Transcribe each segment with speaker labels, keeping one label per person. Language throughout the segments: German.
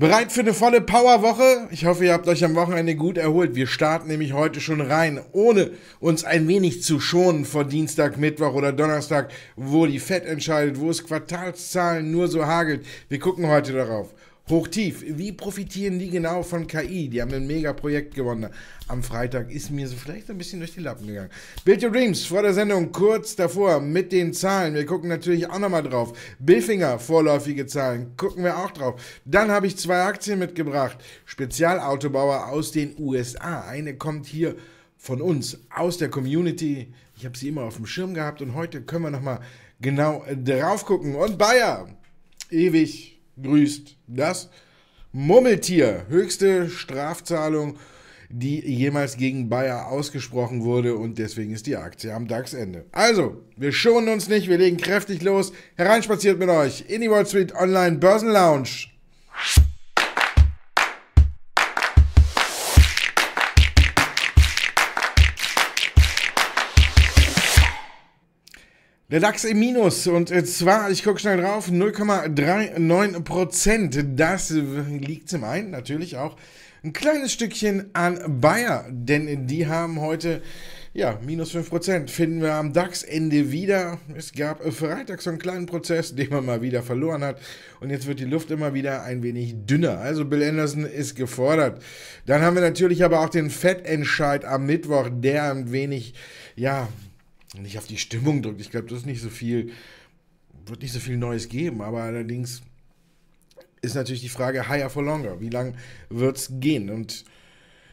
Speaker 1: Bereit für eine volle Powerwoche? Ich hoffe, ihr habt euch am Wochenende gut erholt. Wir starten nämlich heute schon rein, ohne uns ein wenig zu schonen vor Dienstag, Mittwoch oder Donnerstag, wo die Fed entscheidet, wo es Quartalszahlen nur so hagelt. Wir gucken heute darauf. Hochtief, wie profitieren die genau von KI? Die haben ein Mega-Projekt gewonnen. Am Freitag ist mir so vielleicht ein bisschen durch die Lappen gegangen. Build Your Dreams vor der Sendung, kurz davor mit den Zahlen. Wir gucken natürlich auch nochmal drauf. Billfinger, vorläufige Zahlen, gucken wir auch drauf. Dann habe ich zwei Aktien mitgebracht. Spezialautobauer aus den USA. Eine kommt hier von uns, aus der Community. Ich habe sie immer auf dem Schirm gehabt und heute können wir nochmal genau drauf gucken. Und Bayer, ewig grüßt das Murmeltier. Höchste Strafzahlung, die jemals gegen Bayer ausgesprochen wurde und deswegen ist die Aktie am DAX-Ende. Also, wir schonen uns nicht, wir legen kräftig los. Hereinspaziert mit euch in die Wall Street Online Börsenlounge. Der DAX im Minus und zwar, ich gucke schnell drauf, 0,39 Prozent. Das liegt zum einen natürlich auch ein kleines Stückchen an Bayer, denn die haben heute, ja, minus 5 Prozent. Finden wir am DAX-Ende wieder. Es gab Freitag so einen kleinen Prozess, den man mal wieder verloren hat und jetzt wird die Luft immer wieder ein wenig dünner. Also Bill Anderson ist gefordert. Dann haben wir natürlich aber auch den Fettentscheid am Mittwoch, der ein wenig, ja, nicht auf die Stimmung drückt. Ich glaube, das ist nicht so viel, wird nicht so viel Neues geben, aber allerdings ist natürlich die Frage higher for longer. Wie lang es gehen? Und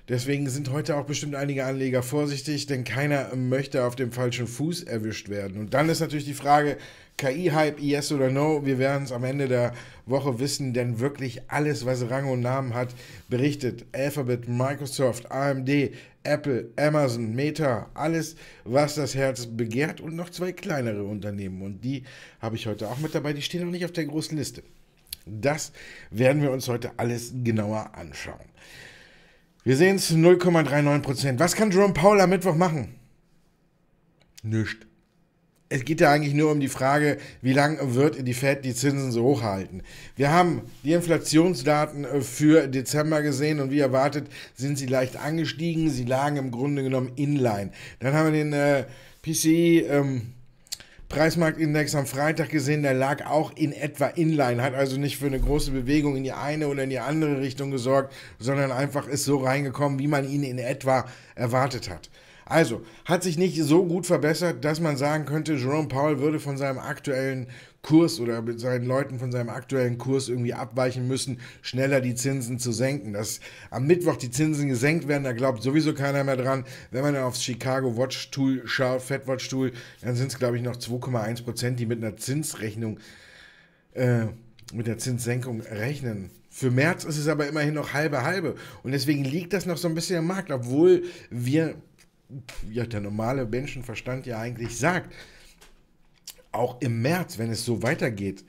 Speaker 1: deswegen sind heute auch bestimmt einige Anleger vorsichtig, denn keiner möchte auf dem falschen Fuß erwischt werden. Und dann ist natürlich die Frage, KI-Hype, yes oder no, wir werden es am Ende der Woche wissen, denn wirklich alles, was Rang und Namen hat, berichtet Alphabet, Microsoft, AMD, Apple, Amazon, Meta, alles, was das Herz begehrt und noch zwei kleinere Unternehmen. Und die habe ich heute auch mit dabei, die stehen noch nicht auf der großen Liste. Das werden wir uns heute alles genauer anschauen. Wir sehen es 0,39%. Was kann Jerome Powell am Mittwoch machen? Nichts es geht ja eigentlich nur um die Frage, wie lange wird die Fed die Zinsen so hoch halten. Wir haben die Inflationsdaten äh, für Dezember gesehen und wie erwartet sind sie leicht angestiegen. Sie lagen im Grunde genommen inline. Dann haben wir den äh, PCI. E, ähm, Preismarktindex am Freitag gesehen, der lag auch in etwa inline, hat also nicht für eine große Bewegung in die eine oder in die andere Richtung gesorgt, sondern einfach ist so reingekommen, wie man ihn in etwa erwartet hat. Also, hat sich nicht so gut verbessert, dass man sagen könnte, Jerome Powell würde von seinem aktuellen Kurs oder mit seinen Leuten von seinem aktuellen Kurs irgendwie abweichen müssen, schneller die Zinsen zu senken. Dass am Mittwoch die Zinsen gesenkt werden, da glaubt sowieso keiner mehr dran. Wenn man aufs Chicago Watch Tool schaut, Fed Watch Tool, dann sind es, glaube ich, noch 2,1 Prozent, die mit einer Zinsrechnung, äh, mit der Zinssenkung rechnen. Für März ist es aber immerhin noch halbe halbe. Und deswegen liegt das noch so ein bisschen im Markt, obwohl wir ja, der normale Menschenverstand ja eigentlich sagt. Auch im März, wenn es so weitergeht,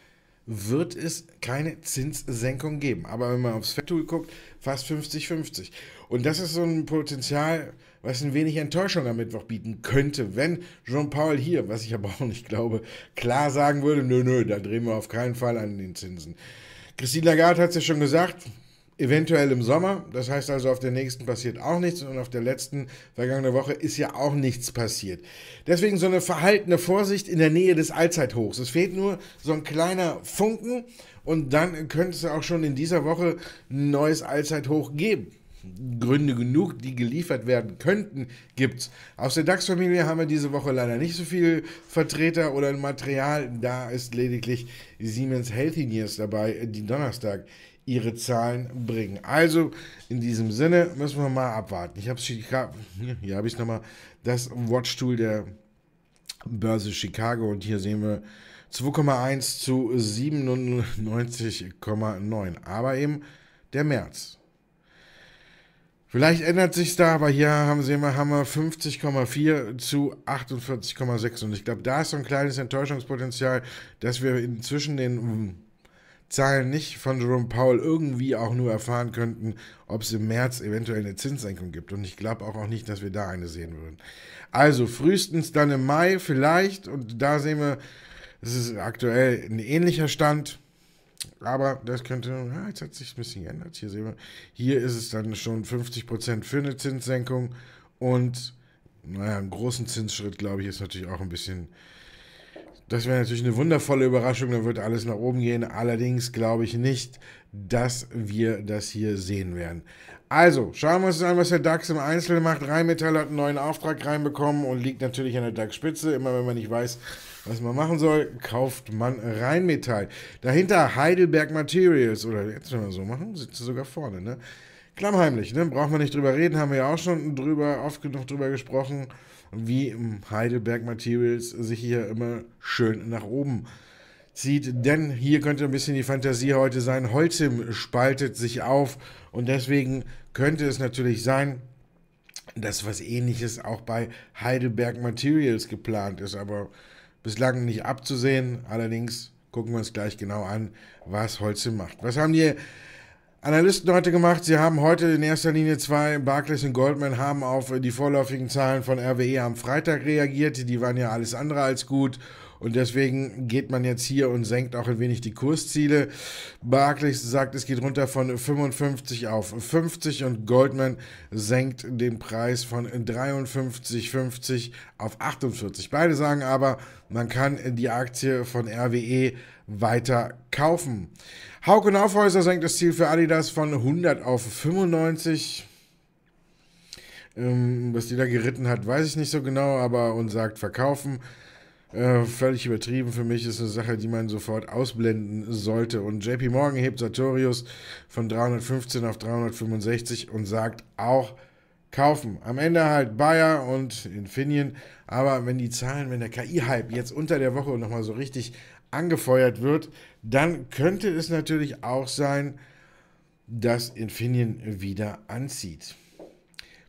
Speaker 1: wird es keine Zinssenkung geben. Aber wenn man aufs Fettool guckt, fast 50-50. Und das ist so ein Potenzial, was ein wenig Enttäuschung am Mittwoch bieten könnte, wenn Jean-Paul hier, was ich aber auch nicht glaube, klar sagen würde, nö, nö, da drehen wir auf keinen Fall an den Zinsen. Christine Lagarde hat es ja schon gesagt, eventuell im Sommer. Das heißt also, auf der nächsten passiert auch nichts und auf der letzten vergangene Woche ist ja auch nichts passiert. Deswegen so eine verhaltene Vorsicht in der Nähe des Allzeithochs. Es fehlt nur so ein kleiner Funken und dann könnte es auch schon in dieser Woche ein neues Allzeithoch geben. Gründe genug, die geliefert werden könnten, gibt es. Aus der DAX-Familie haben wir diese Woche leider nicht so viel Vertreter oder Material. Da ist lediglich Siemens Healthineers dabei, die Donnerstag ihre Zahlen bringen. Also in diesem Sinne müssen wir mal abwarten. Ich habe hier habe ich nochmal das Watchtool der Börse Chicago und hier sehen wir 2,1 zu 97,9. Aber eben der März. Vielleicht ändert sich da, aber hier haben Sie immer haben wir 50,4 zu 48,6 und ich glaube, da ist so ein kleines Enttäuschungspotenzial, dass wir inzwischen den Zahlen nicht von Jerome Powell irgendwie auch nur erfahren könnten, ob es im März eventuell eine Zinssenkung gibt. Und ich glaube auch, auch nicht, dass wir da eine sehen würden. Also frühestens dann im Mai vielleicht. Und da sehen wir, es ist aktuell ein ähnlicher Stand. Aber das könnte, ja, jetzt hat sich ein bisschen geändert. Hier sehen wir, hier ist es dann schon 50% für eine Zinssenkung. Und naja, einen großen Zinsschritt, glaube ich, ist natürlich auch ein bisschen das wäre natürlich eine wundervolle Überraschung, dann wird alles nach oben gehen. Allerdings glaube ich nicht, dass wir das hier sehen werden. Also, schauen wir uns an, was der DAX im Einzelnen macht. Rheinmetall hat einen neuen Auftrag reinbekommen und liegt natürlich an der DAX-Spitze. Immer wenn man nicht weiß, was man machen soll, kauft man Rheinmetall. Dahinter Heidelberg Materials, oder jetzt, wenn wir so machen, sitzt sogar vorne, ne? Klammheimlich, ne? Braucht man nicht drüber reden, haben wir ja auch schon drüber, oft genug drüber gesprochen wie Heidelberg Materials sich hier immer schön nach oben zieht. Denn hier könnte ein bisschen die Fantasie heute sein, Holzim spaltet sich auf und deswegen könnte es natürlich sein, dass was ähnliches auch bei Heidelberg Materials geplant ist, aber bislang nicht abzusehen. Allerdings gucken wir uns gleich genau an, was Holzim macht. Was haben die Analysten heute gemacht. Sie haben heute in erster Linie zwei, Barclays und Goldman haben auf die vorläufigen Zahlen von RWE am Freitag reagiert. Die waren ja alles andere als gut. Und deswegen geht man jetzt hier und senkt auch ein wenig die Kursziele. Barclays sagt, es geht runter von 55 auf 50 und Goldman senkt den Preis von 53,50 auf 48. Beide sagen aber, man kann die Aktie von RWE weiter kaufen. Hauke Naufhäuser senkt das Ziel für Adidas von 100 auf 95. Ähm, was die da geritten hat, weiß ich nicht so genau, aber und sagt verkaufen. Äh, völlig übertrieben für mich ist eine Sache, die man sofort ausblenden sollte. Und JP Morgan hebt Sartorius von 315 auf 365 und sagt auch kaufen. Am Ende halt Bayer und Infineon. Aber wenn die Zahlen, wenn der KI-Hype jetzt unter der Woche nochmal so richtig angefeuert wird, dann könnte es natürlich auch sein, dass Infineon wieder anzieht.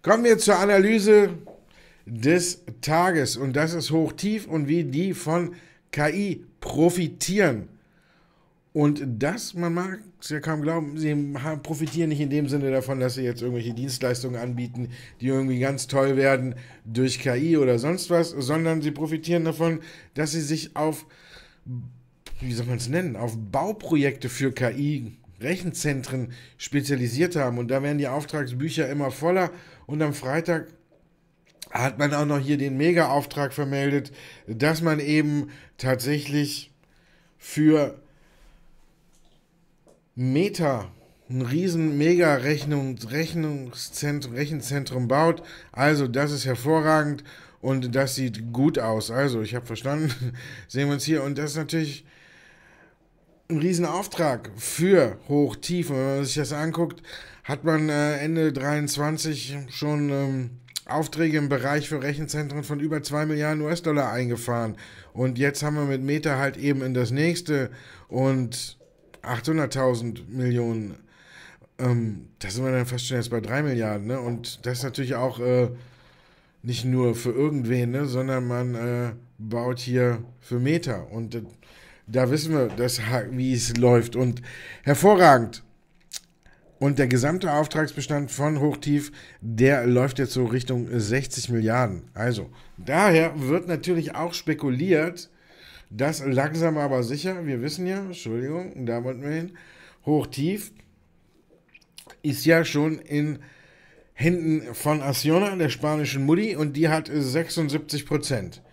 Speaker 1: Kommen wir zur Analyse des Tages und das ist hoch tief und wie die von KI profitieren. Und das, man mag es ja kaum glauben, sie profitieren nicht in dem Sinne davon, dass sie jetzt irgendwelche Dienstleistungen anbieten, die irgendwie ganz toll werden durch KI oder sonst was, sondern sie profitieren davon, dass sie sich auf wie soll man es nennen, auf Bauprojekte für KI, Rechenzentren spezialisiert haben. Und da werden die Auftragsbücher immer voller. Und am Freitag hat man auch noch hier den Mega-Auftrag vermeldet, dass man eben tatsächlich für Meta ein riesen mega Rechnungs Rechnungszentrum, Rechenzentrum baut. Also das ist hervorragend. Und das sieht gut aus. Also, ich habe verstanden. Sehen wir uns hier. Und das ist natürlich ein Riesenauftrag für Hoch-Tief. Und wenn man sich das anguckt, hat man äh, Ende 23 schon ähm, Aufträge im Bereich für Rechenzentren von über 2 Milliarden US-Dollar eingefahren. Und jetzt haben wir mit Meta halt eben in das nächste und 800.000 Millionen. Ähm, da sind wir dann fast schon jetzt bei 3 Milliarden. Ne? Und das ist natürlich auch... Äh, nicht nur für irgendwen, ne, sondern man äh, baut hier für Meter. Und äh, da wissen wir, dass, wie es läuft. Und hervorragend. Und der gesamte Auftragsbestand von Hochtief, der läuft jetzt so Richtung 60 Milliarden. Also, daher wird natürlich auch spekuliert, dass langsam aber sicher, wir wissen ja, Entschuldigung, da wollten wir hin, Hochtief ist ja schon in hinten von Asiona, der spanischen Mutti, und die hat 76 Prozent.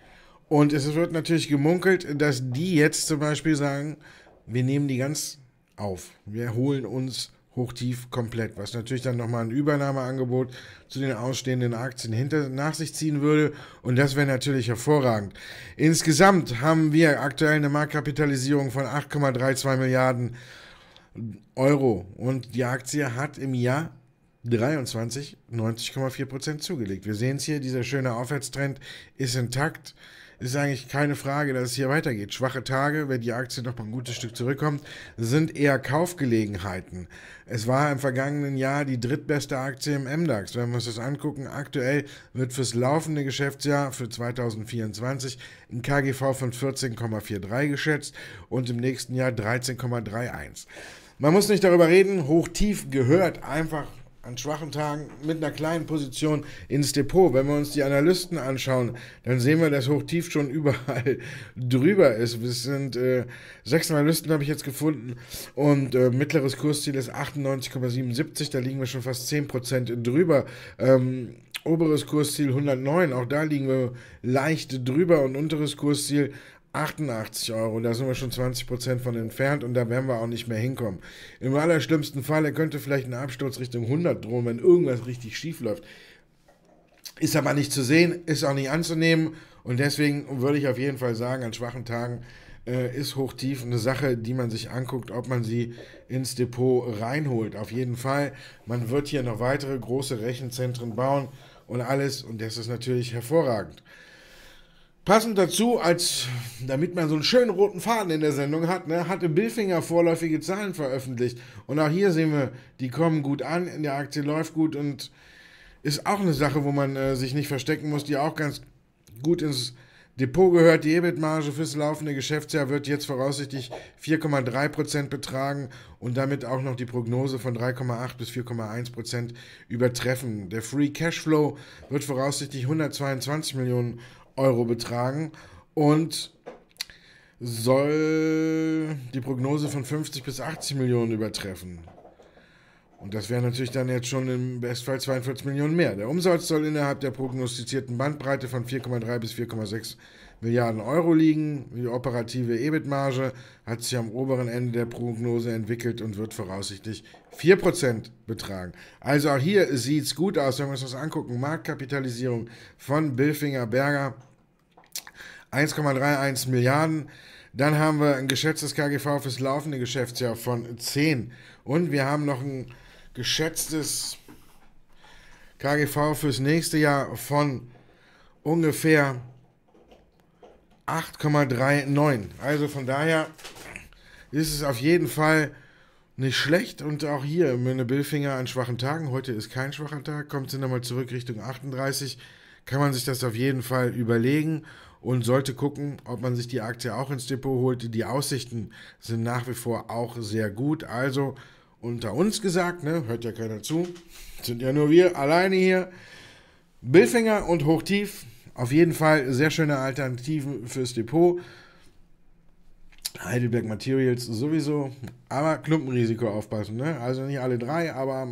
Speaker 1: Und es wird natürlich gemunkelt, dass die jetzt zum Beispiel sagen, wir nehmen die ganz auf. Wir holen uns hochtief komplett, was natürlich dann nochmal ein Übernahmeangebot zu den ausstehenden Aktien hinter nach sich ziehen würde und das wäre natürlich hervorragend. Insgesamt haben wir aktuell eine Marktkapitalisierung von 8,32 Milliarden Euro und die Aktie hat im Jahr 23 90,4% zugelegt. Wir sehen es hier, dieser schöne Aufwärtstrend ist intakt. Ist eigentlich keine Frage, dass es hier weitergeht. Schwache Tage, wenn die Aktie noch mal ein gutes Stück zurückkommt, sind eher Kaufgelegenheiten. Es war im vergangenen Jahr die drittbeste Aktie im MDAX. Wenn wir uns das angucken, aktuell wird fürs laufende Geschäftsjahr für 2024 ein KGV von 14,43 geschätzt und im nächsten Jahr 13,31. Man muss nicht darüber reden, hoch-tief gehört einfach an schwachen Tagen mit einer kleinen Position ins Depot. Wenn wir uns die Analysten anschauen, dann sehen wir, dass Hochtief schon überall drüber ist. Es sind äh, sechs Analysten, habe ich jetzt gefunden. Und äh, mittleres Kursziel ist 98,77. Da liegen wir schon fast 10% drüber. Ähm, oberes Kursziel 109. Auch da liegen wir leicht drüber. Und unteres Kursziel 88 Euro, da sind wir schon 20 Prozent von entfernt und da werden wir auch nicht mehr hinkommen. Im allerschlimmsten Fall, er könnte vielleicht ein Absturz Richtung 100 drohen, wenn irgendwas richtig schief läuft. Ist aber nicht zu sehen, ist auch nicht anzunehmen und deswegen würde ich auf jeden Fall sagen, an schwachen Tagen äh, ist hochtief eine Sache, die man sich anguckt, ob man sie ins Depot reinholt. Auf jeden Fall, man wird hier noch weitere große Rechenzentren bauen und alles und das ist natürlich hervorragend. Passend dazu, als damit man so einen schönen roten Faden in der Sendung hat, ne, hatte Billfinger vorläufige Zahlen veröffentlicht. Und auch hier sehen wir, die kommen gut an, in der Aktie läuft gut und ist auch eine Sache, wo man äh, sich nicht verstecken muss, die auch ganz gut ins Depot gehört. Die EBIT-Marge fürs laufende Geschäftsjahr wird jetzt voraussichtlich 4,3% betragen und damit auch noch die Prognose von 3,8 bis 4,1% übertreffen. Der Free Cashflow wird voraussichtlich 122 Millionen Euro Euro betragen und soll die Prognose von 50 bis 80 Millionen übertreffen. Und das wäre natürlich dann jetzt schon im Bestfall 42 Millionen mehr. Der Umsatz soll innerhalb der prognostizierten Bandbreite von 4,3 bis 4,6 Millionen Milliarden Euro liegen. Die operative EBIT-Marge hat sich am oberen Ende der Prognose entwickelt und wird voraussichtlich 4% betragen. Also auch hier sieht es gut aus, wenn wir uns das angucken. Marktkapitalisierung von Bilfinger Berger 1,31 Milliarden. Dann haben wir ein geschätztes KGV fürs laufende Geschäftsjahr von 10. Und wir haben noch ein geschätztes KGV fürs nächste Jahr von ungefähr 8,39. Also von daher ist es auf jeden Fall nicht schlecht. Und auch hier Münne Billfinger an schwachen Tagen. Heute ist kein schwacher Tag. Kommt sie nochmal zurück Richtung 38. Kann man sich das auf jeden Fall überlegen und sollte gucken, ob man sich die Aktie auch ins Depot holt. Die Aussichten sind nach wie vor auch sehr gut. Also unter uns gesagt, ne, hört ja keiner zu, sind ja nur wir alleine hier. Billfinger und Hochtief auf jeden Fall sehr schöne Alternativen fürs Depot. Heidelberg Materials sowieso, aber Klumpenrisiko aufpassen. Ne? Also nicht alle drei, aber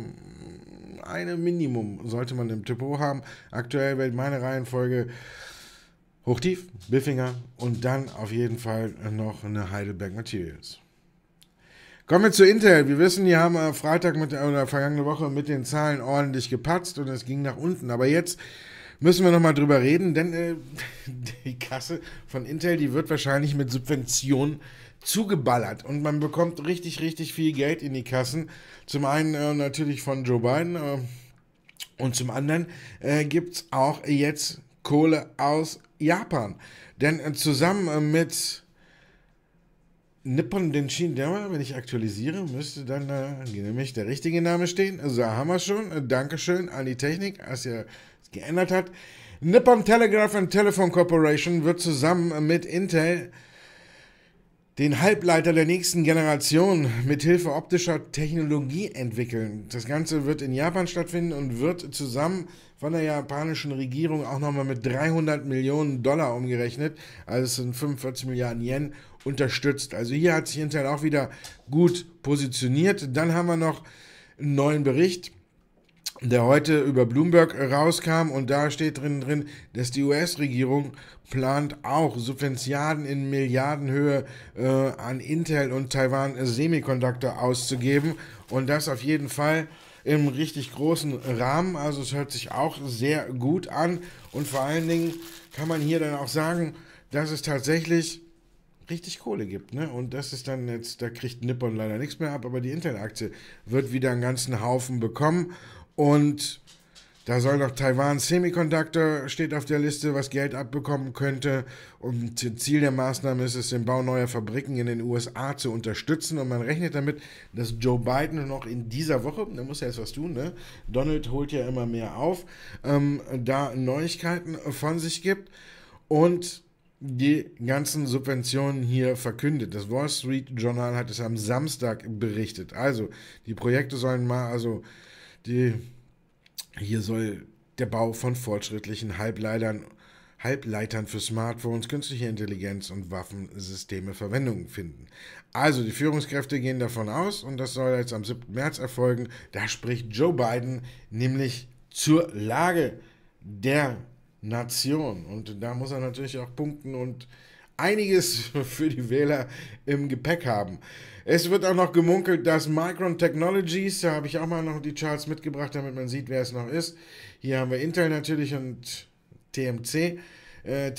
Speaker 1: eine Minimum sollte man im Depot haben. Aktuell wäre meine Reihenfolge Hochtief, Biffinger und dann auf jeden Fall noch eine Heidelberg Materials. Kommen wir zu Intel. Wir wissen, die haben äh, Freitag mit, äh, oder vergangene Woche mit den Zahlen ordentlich gepatzt und es ging nach unten. Aber jetzt müssen wir nochmal drüber reden, denn äh, die Kasse von Intel, die wird wahrscheinlich mit Subventionen zugeballert und man bekommt richtig, richtig viel Geld in die Kassen. Zum einen äh, natürlich von Joe Biden äh, und zum anderen äh, gibt es auch jetzt Kohle aus Japan. Denn äh, zusammen äh, mit Nippon Denshin Dama, wenn ich aktualisiere, müsste dann äh, nämlich der richtige Name stehen. So also, haben wir schon. Dankeschön an die Technik, als ihr geändert hat. Nippon Telegraph and Telephone Corporation wird zusammen mit Intel den Halbleiter der nächsten Generation mit Hilfe optischer Technologie entwickeln. Das Ganze wird in Japan stattfinden und wird zusammen von der japanischen Regierung auch nochmal mit 300 Millionen Dollar umgerechnet, also es sind 45 Milliarden Yen unterstützt. Also hier hat sich Intel auch wieder gut positioniert. Dann haben wir noch einen neuen Bericht der heute über Bloomberg rauskam und da steht drin drin, dass die US-Regierung plant auch Subventionen in Milliardenhöhe äh, an Intel und Taiwan Semiconductor auszugeben und das auf jeden Fall im richtig großen Rahmen. Also es hört sich auch sehr gut an und vor allen Dingen kann man hier dann auch sagen, dass es tatsächlich richtig Kohle gibt. Ne? Und das ist dann jetzt, da kriegt Nippon leider nichts mehr ab, aber die Intel-Aktie wird wieder einen ganzen Haufen bekommen. Und da soll doch Taiwan Semiconductor steht auf der Liste, was Geld abbekommen könnte. Und Ziel der Maßnahme ist es, den Bau neuer Fabriken in den USA zu unterstützen. Und man rechnet damit, dass Joe Biden noch in dieser Woche, da muss er jetzt was tun, ne? Donald holt ja immer mehr auf, ähm, da Neuigkeiten von sich gibt und die ganzen Subventionen hier verkündet. Das Wall Street Journal hat es am Samstag berichtet. Also, die Projekte sollen mal, also die, hier soll der Bau von fortschrittlichen Halbleitern, Halbleitern für Smartphones, künstliche Intelligenz und Waffensysteme Verwendung finden. Also die Führungskräfte gehen davon aus und das soll jetzt am 7. März erfolgen. Da spricht Joe Biden nämlich zur Lage der Nation und da muss er natürlich auch punkten und einiges für die Wähler im Gepäck haben. Es wird auch noch gemunkelt, dass Micron Technologies, da habe ich auch mal noch die Charts mitgebracht, damit man sieht, wer es noch ist. Hier haben wir Intel natürlich und TMC, äh,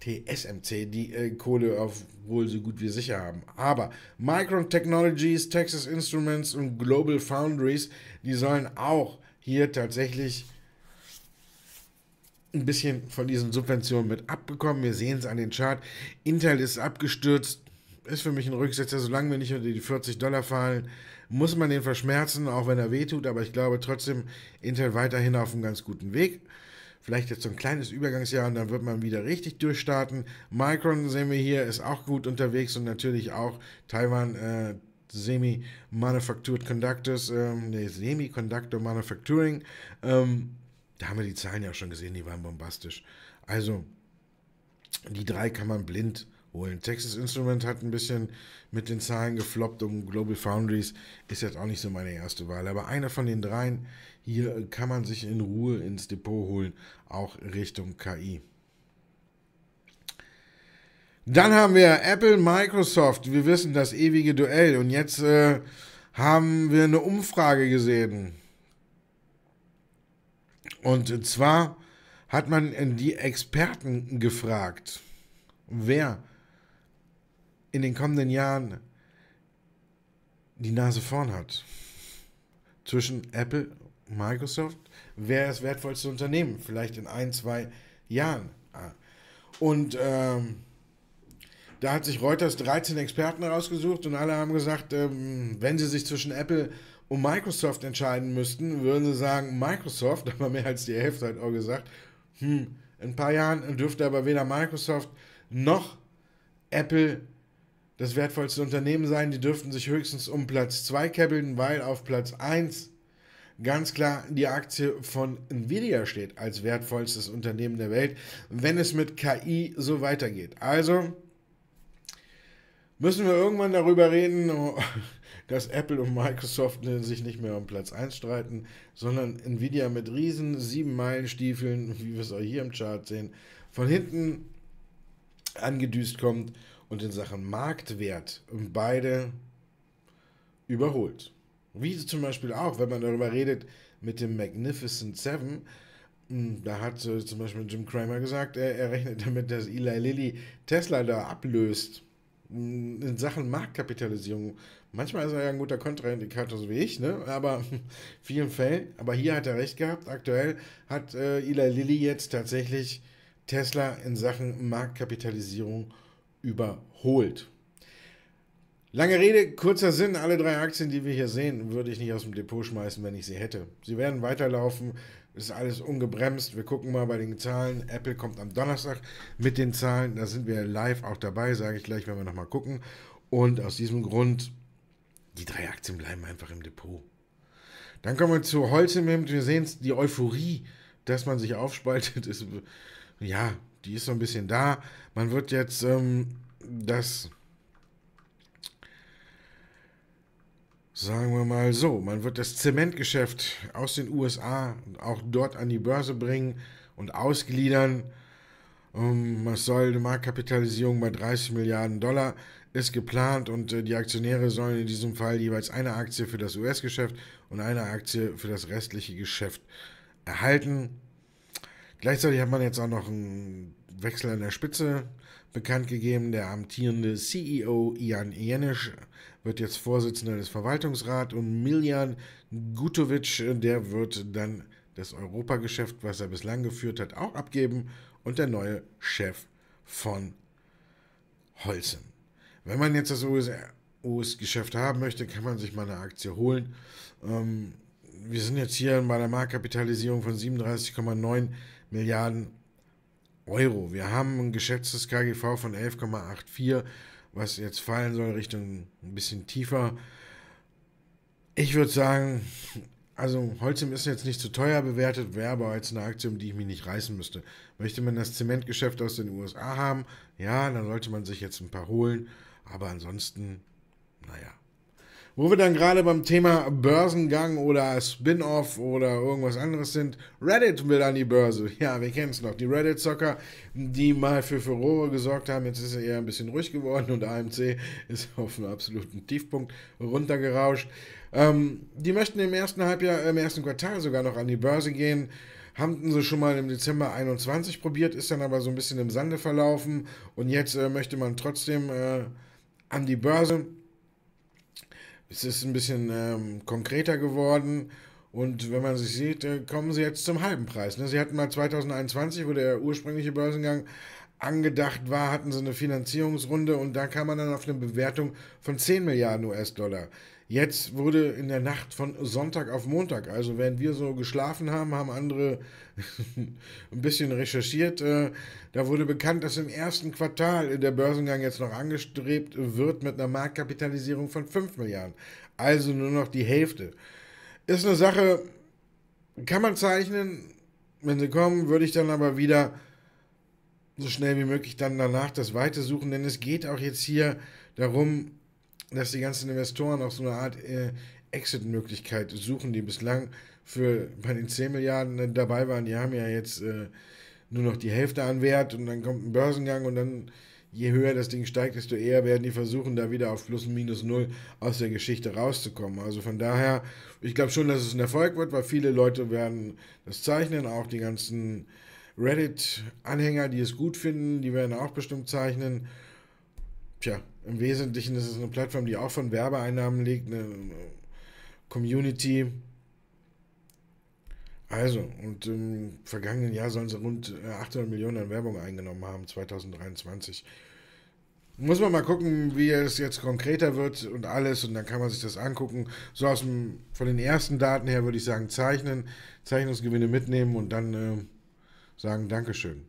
Speaker 1: TSMC, die äh, Kohle auf wohl so gut wie sicher haben. Aber Micron Technologies, Texas Instruments und Global Foundries, die sollen auch hier tatsächlich ein bisschen von diesen Subventionen mit abbekommen. Wir sehen es an den Chart. Intel ist abgestürzt. Ist für mich ein Rücksetzer. Solange wir nicht unter die 40 Dollar fallen, muss man den verschmerzen, auch wenn er wehtut. Aber ich glaube trotzdem, Intel weiterhin auf einem ganz guten Weg. Vielleicht jetzt so ein kleines Übergangsjahr und dann wird man wieder richtig durchstarten. Micron sehen wir hier, ist auch gut unterwegs und natürlich auch Taiwan. Äh, Semi-Manufactured Conductors, ähm, nee, Semiconductor Manufacturing, ähm, da haben wir die Zahlen ja auch schon gesehen, die waren bombastisch. Also, die drei kann man blind holen. Texas Instrument hat ein bisschen mit den Zahlen gefloppt und Global Foundries ist jetzt auch nicht so meine erste Wahl. Aber einer von den dreien hier kann man sich in Ruhe ins Depot holen, auch Richtung KI. Dann haben wir Apple, Microsoft. Wir wissen das ewige Duell. Und jetzt äh, haben wir eine Umfrage gesehen. Und zwar hat man die Experten gefragt, wer in den kommenden Jahren die Nase vorn hat. Zwischen Apple, Microsoft, wer das wertvollste Unternehmen? Vielleicht in ein, zwei Jahren. Und ähm, da hat sich Reuters 13 Experten rausgesucht und alle haben gesagt, ähm, wenn sie sich zwischen Apple, und Microsoft entscheiden müssten, würden sie sagen, Microsoft, aber mehr als die Hälfte hat auch gesagt, hm, in ein paar Jahren dürfte aber weder Microsoft noch Apple das wertvollste Unternehmen sein. Die dürften sich höchstens um Platz 2 kebbeln, weil auf Platz 1 ganz klar die Aktie von Nvidia steht als wertvollstes Unternehmen der Welt, wenn es mit KI so weitergeht. Also müssen wir irgendwann darüber reden, dass Apple und Microsoft ne, sich nicht mehr um Platz 1 streiten, sondern Nvidia mit riesen sieben Meilen Stiefeln, wie wir es auch hier im Chart sehen, von hinten angedüst kommt und in Sachen Marktwert beide überholt. Wie zum Beispiel auch, wenn man darüber redet mit dem Magnificent Seven, hm, da hat äh, zum Beispiel Jim Cramer gesagt, er, er, rechnet damit, dass Eli Lilly Tesla da ablöst. Hm, in Sachen Marktkapitalisierung Manchmal ist er ja ein guter Kontraindikator, so wie ich, ne? aber vielen Fällen. Aber hier hat er recht gehabt. Aktuell hat äh, Eli Lilly jetzt tatsächlich Tesla in Sachen Marktkapitalisierung überholt. Lange Rede, kurzer Sinn. Alle drei Aktien, die wir hier sehen, würde ich nicht aus dem Depot schmeißen, wenn ich sie hätte. Sie werden weiterlaufen. Es Ist alles ungebremst. Wir gucken mal bei den Zahlen. Apple kommt am Donnerstag mit den Zahlen. Da sind wir live auch dabei, sage ich gleich, wenn wir nochmal gucken. Und aus diesem Grund die drei Aktien bleiben einfach im Depot. Dann kommen wir zu Holzement. Wir sehen es, die Euphorie, dass man sich aufspaltet, ist, ja, die ist so ein bisschen da. Man wird jetzt ähm, das, sagen wir mal so, man wird das Zementgeschäft aus den USA auch dort an die Börse bringen und ausgliedern. Ähm, es soll eine Marktkapitalisierung bei 30 Milliarden Dollar ist geplant und äh, die Aktionäre sollen in diesem Fall jeweils eine Aktie für das US-Geschäft und eine Aktie für das restliche Geschäft erhalten. Gleichzeitig hat man jetzt auch noch einen Wechsel an der Spitze bekannt gegeben. Der amtierende CEO Ian Jenisch wird jetzt Vorsitzender des Verwaltungsrats und Miljan Gutovic, äh, der wird dann das Europageschäft, was er bislang geführt hat, auch abgeben und der neue Chef von Holzen. Wenn man jetzt das US-Geschäft haben möchte, kann man sich mal eine Aktie holen. Ähm, wir sind jetzt hier bei der Marktkapitalisierung von 37,9 Milliarden Euro. Wir haben ein geschätztes KGV von 11,84, was jetzt fallen soll Richtung ein bisschen tiefer. Ich würde sagen, also Holzim ist jetzt nicht zu teuer bewertet, wäre aber jetzt eine Aktie, um die ich mich nicht reißen müsste. Möchte man das Zementgeschäft aus den USA haben, ja, dann sollte man sich jetzt ein paar holen. Aber ansonsten, naja. Wo wir dann gerade beim Thema Börsengang oder Spin-off oder irgendwas anderes sind, Reddit will an die Börse. Ja, wir kennen es noch. Die Reddit-Zocker, die mal für Furore gesorgt haben, jetzt ist er eher ein bisschen ruhig geworden und AMC ist auf einen absoluten Tiefpunkt runtergerauscht. Ähm, die möchten im ersten Halbjahr, äh, im ersten Quartal sogar noch an die Börse gehen. Haben sie schon mal im Dezember 21 probiert, ist dann aber so ein bisschen im Sande verlaufen und jetzt äh, möchte man trotzdem. Äh, an die Börse. Es ist ein bisschen ähm, konkreter geworden. Und wenn man sich sieht, äh, kommen sie jetzt zum halben Preis. Ne? Sie hatten mal 2021, wo der ursprüngliche Börsengang angedacht war, hatten sie eine Finanzierungsrunde und da kam man dann auf eine Bewertung von 10 Milliarden US-Dollar. Jetzt wurde in der Nacht von Sonntag auf Montag, also während wir so geschlafen haben, haben andere ein bisschen recherchiert. Äh, da wurde bekannt, dass im ersten Quartal der Börsengang jetzt noch angestrebt wird mit einer Marktkapitalisierung von 5 Milliarden. Also nur noch die Hälfte. Ist eine Sache, kann man zeichnen. Wenn sie kommen, würde ich dann aber wieder so schnell wie möglich dann danach das Weite suchen, denn es geht auch jetzt hier darum, dass die ganzen Investoren auch so eine Art äh, Exit-Möglichkeit suchen, die bislang für bei den 10 Milliarden äh, dabei waren. Die haben ja jetzt äh, nur noch die Hälfte an Wert und dann kommt ein Börsengang und dann, je höher das Ding steigt, desto eher werden die versuchen, da wieder auf plus und minus null aus der Geschichte rauszukommen. Also von daher, ich glaube schon, dass es ein Erfolg wird, weil viele Leute werden das zeichnen, auch die ganzen Reddit-Anhänger, die es gut finden, die werden auch bestimmt zeichnen. Tja, im Wesentlichen ist es eine Plattform, die auch von Werbeeinnahmen liegt, eine Community. Also, und im vergangenen Jahr sollen sie rund 800 äh, Millionen an Werbung eingenommen haben, 2023. Muss man mal gucken, wie es jetzt konkreter wird und alles, und dann kann man sich das angucken. So aus dem, von den ersten Daten her würde ich sagen, zeichnen, Zeichnungsgewinne mitnehmen und dann äh, sagen Dankeschön.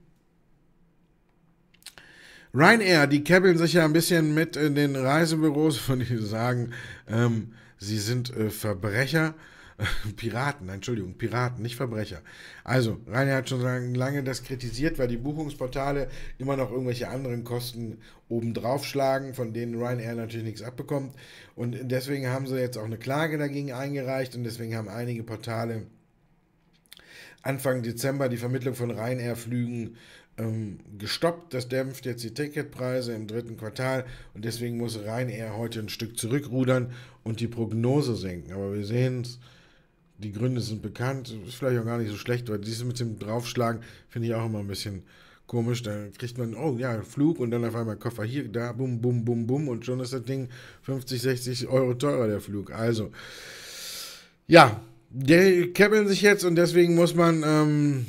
Speaker 1: Ryanair, die kebbeln sich ja ein bisschen mit in den Reisebüros und die sagen, ähm, sie sind äh, Verbrecher. Piraten, Entschuldigung, Piraten, nicht Verbrecher. Also, Rainer hat schon lange das kritisiert, weil die Buchungsportale immer noch irgendwelche anderen Kosten obendrauf schlagen, von denen Ryanair natürlich nichts abbekommt. Und deswegen haben sie jetzt auch eine Klage dagegen eingereicht und deswegen haben einige Portale Anfang Dezember die Vermittlung von Ryanair-Flügen ähm, gestoppt. Das dämpft jetzt die Ticketpreise im dritten Quartal und deswegen muss Ryanair heute ein Stück zurückrudern und die Prognose senken. Aber wir sehen es, die Gründe sind bekannt. Ist vielleicht auch gar nicht so schlecht, weil dieses mit dem Draufschlagen finde ich auch immer ein bisschen komisch. Da kriegt man, oh ja, Flug und dann auf einmal Koffer hier, da, bum, bum, bum, bum und schon ist das Ding 50, 60 Euro teurer, der Flug. Also, ja, die keppeln sich jetzt und deswegen muss man. Ähm,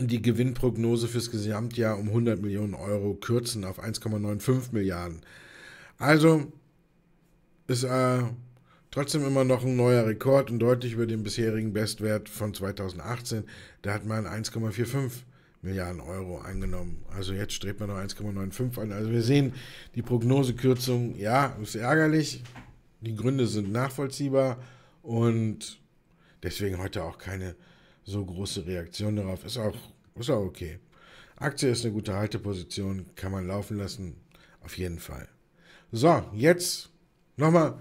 Speaker 1: die Gewinnprognose fürs Gesamtjahr um 100 Millionen Euro kürzen auf 1,95 Milliarden. Also ist äh, trotzdem immer noch ein neuer Rekord und deutlich über dem bisherigen Bestwert von 2018. Da hat man 1,45 Milliarden Euro eingenommen. Also jetzt strebt man noch 1,95 an. Also wir sehen, die Prognosekürzung, ja, ist ärgerlich. Die Gründe sind nachvollziehbar und deswegen heute auch keine so große Reaktion darauf. Ist auch, ist auch okay. Aktie ist eine gute Halteposition, kann man laufen lassen. Auf jeden Fall. So, jetzt nochmal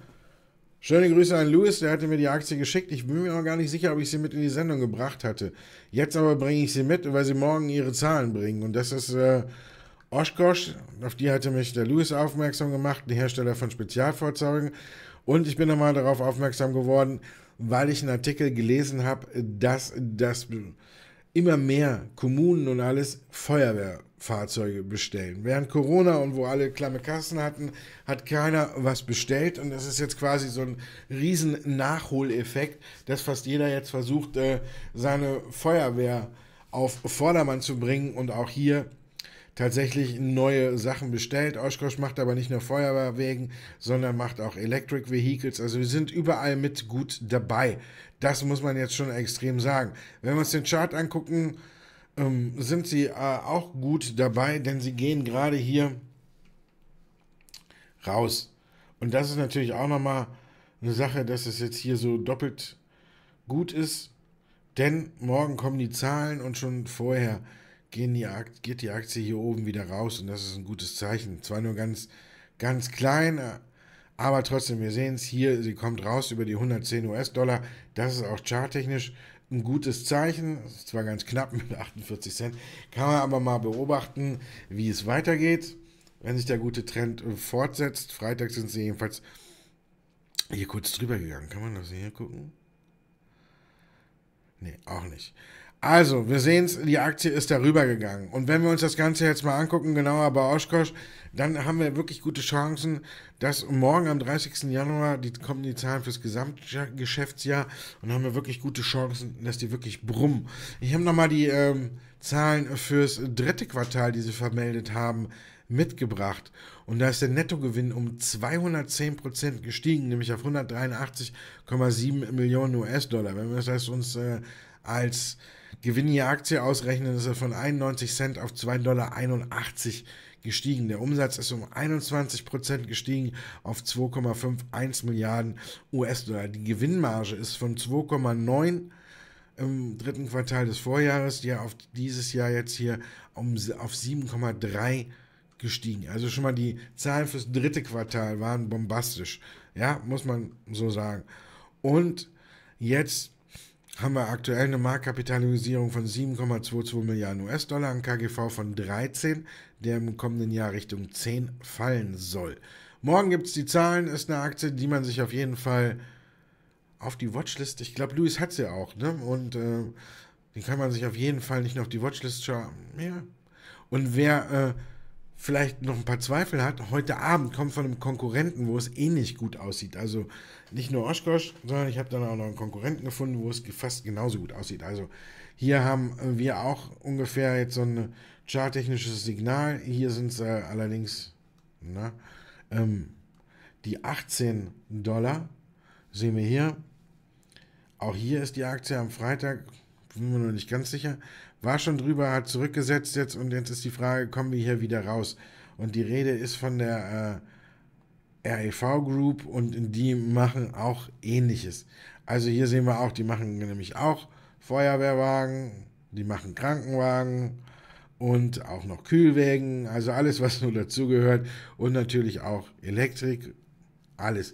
Speaker 1: schöne Grüße an Louis, der hatte mir die Aktie geschickt. Ich bin mir auch gar nicht sicher, ob ich sie mit in die Sendung gebracht hatte. Jetzt aber bringe ich sie mit, weil sie morgen ihre Zahlen bringen. Und das ist äh, Oshkosh, auf die hatte mich der Louis aufmerksam gemacht, der Hersteller von Spezialfahrzeugen. Und ich bin nochmal darauf aufmerksam geworden, weil ich einen Artikel gelesen habe, dass, dass immer mehr Kommunen und alles Feuerwehrfahrzeuge bestellen. Während Corona und wo alle klamme Kassen hatten, hat keiner was bestellt und das ist jetzt quasi so ein riesen Nachholeffekt, dass fast jeder jetzt versucht, äh, seine Feuerwehr auf Vordermann zu bringen und auch hier tatsächlich neue Sachen bestellt. Oshkosh macht aber nicht nur Feuerwehrwägen, sondern macht auch Electric Vehicles. Also wir sind überall mit gut dabei. Das muss man jetzt schon extrem sagen. Wenn wir uns den Chart angucken, ähm, sind sie äh, auch gut dabei, denn sie gehen gerade hier raus. Und das ist natürlich auch nochmal eine Sache, dass es jetzt hier so doppelt gut ist, denn morgen kommen die Zahlen und schon vorher gehen die Akt, geht die Aktie hier oben wieder raus und das ist ein gutes Zeichen. Zwar nur ganz, ganz klein, äh, aber trotzdem, wir sehen es hier, sie kommt raus über die 110 US-Dollar. Das ist auch charttechnisch ein gutes Zeichen. Das ist zwar ganz knapp mit 48 Cent, kann man aber mal beobachten, wie es weitergeht, wenn sich der gute Trend äh, fortsetzt. Freitag sind sie jedenfalls hier kurz drüber gegangen. Kann man das hier gucken? Nee, auch nicht. Also, wir sehen es, die Aktie ist darüber gegangen. Und wenn wir uns das Ganze jetzt mal angucken, genauer bei Oshkosh, dann haben wir wirklich gute Chancen, dass morgen am 30. Januar, die kommen die Zahlen fürs Gesamtgeschäftsjahr und dann haben wir wirklich gute Chancen, dass die wirklich brummen. Ich habe nochmal die ähm, Zahlen fürs dritte Quartal, die sie vermeldet haben, mitgebracht. Und da ist der Nettogewinn um 210 gestiegen, nämlich auf 183,7 Millionen US-Dollar. Wenn wir das uns äh, als Gewinn je Aktie ausrechnen, ist er von 91 Cent auf 2,81 Dollar gestiegen. Der Umsatz ist um 21 Prozent gestiegen auf 2,51 Milliarden US-Dollar. Die Gewinnmarge ist von 2,9 im dritten Quartal des Vorjahres, ja auf dieses Jahr jetzt hier um, auf 7,3 gestiegen. Also schon mal die Zahlen fürs dritte Quartal waren bombastisch. Ja, muss man so sagen. Und jetzt haben wir aktuell eine Marktkapitalisierung von 7,22 Milliarden US-Dollar, ein KGV von 13, der im kommenden Jahr Richtung 10 fallen soll. Morgen gibt es die Zahlen, ist eine Aktie, die man sich auf jeden Fall auf die Watchlist, ich glaube, Luis hat sie auch, ne? Und äh, den kann man sich auf jeden Fall nicht nur auf die Watchlist schauen. Ja. Und wer äh, vielleicht noch ein paar Zweifel hat, heute Abend kommt von einem Konkurrenten, wo es ähnlich eh gut aussieht. Also nicht nur Oshkosh, sondern ich habe dann auch noch einen Konkurrenten gefunden, wo es fast genauso gut aussieht. Also hier haben wir auch ungefähr jetzt so ein charttechnisches Signal. Hier sind es äh, allerdings na, ähm, die 18 Dollar. Sehen wir hier. Auch hier ist die Aktie am Freitag, bin mir noch nicht ganz sicher, war schon drüber, hat zurückgesetzt jetzt und jetzt ist die Frage, kommen wir hier wieder raus? Und die Rede ist von der äh, REV Group und die machen auch ähnliches. Also hier sehen wir auch, die machen nämlich auch Feuerwehrwagen, die machen Krankenwagen und auch noch Kühlwägen, also alles, was nur dazugehört und natürlich auch Elektrik, alles.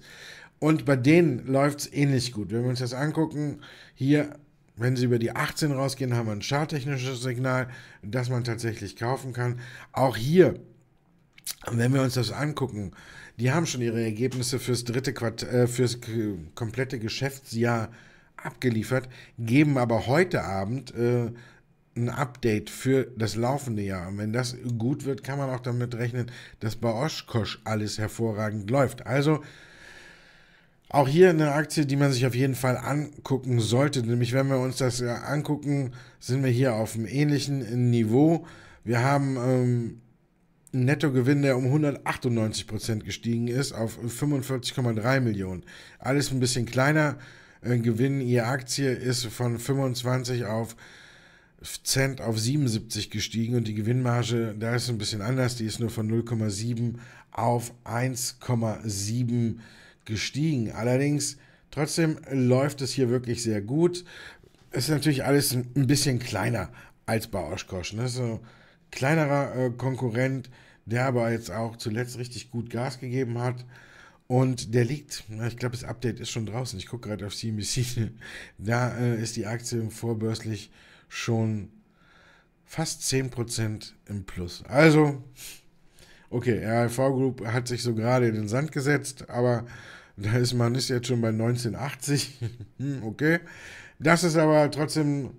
Speaker 1: Und bei denen läuft es ähnlich gut. Wenn wir uns das angucken, hier wenn sie über die 18 rausgehen, haben wir ein charttechnisches Signal, das man tatsächlich kaufen kann. Auch hier, wenn wir uns das angucken, die haben schon ihre Ergebnisse fürs dritte Quartal, äh, fürs komplette Geschäftsjahr abgeliefert, geben aber heute Abend äh, ein Update für das laufende Jahr. Und wenn das gut wird, kann man auch damit rechnen, dass bei Oshkosh alles hervorragend läuft. Also auch hier eine Aktie, die man sich auf jeden Fall angucken sollte. Nämlich, wenn wir uns das äh, angucken, sind wir hier auf einem ähnlichen äh, Niveau. Wir haben ähm, einen Nettogewinn, der um 198 Prozent gestiegen ist, auf 45,3 Millionen. Alles ein bisschen kleiner. Äh, Gewinn ihr Aktie ist von 25 auf Cent auf 77 gestiegen und die Gewinnmarge, da ist ein bisschen anders, die ist nur von 0,7 auf 1,7 Millionen gestiegen. Allerdings, trotzdem läuft es hier wirklich sehr gut. Es Ist natürlich alles ein bisschen kleiner als bei Oshkosh. Das ne? ist ein kleinerer äh, Konkurrent, der aber jetzt auch zuletzt richtig gut Gas gegeben hat. Und der liegt, ich glaube, das Update ist schon draußen. Ich gucke gerade auf CNBC. Da äh, ist die Aktie vorbörslich schon fast 10% im Plus. Also Okay, RLV Group hat sich so gerade in den Sand gesetzt, aber da ist man ist jetzt schon bei 1980. Hm, okay. Das ist aber trotzdem,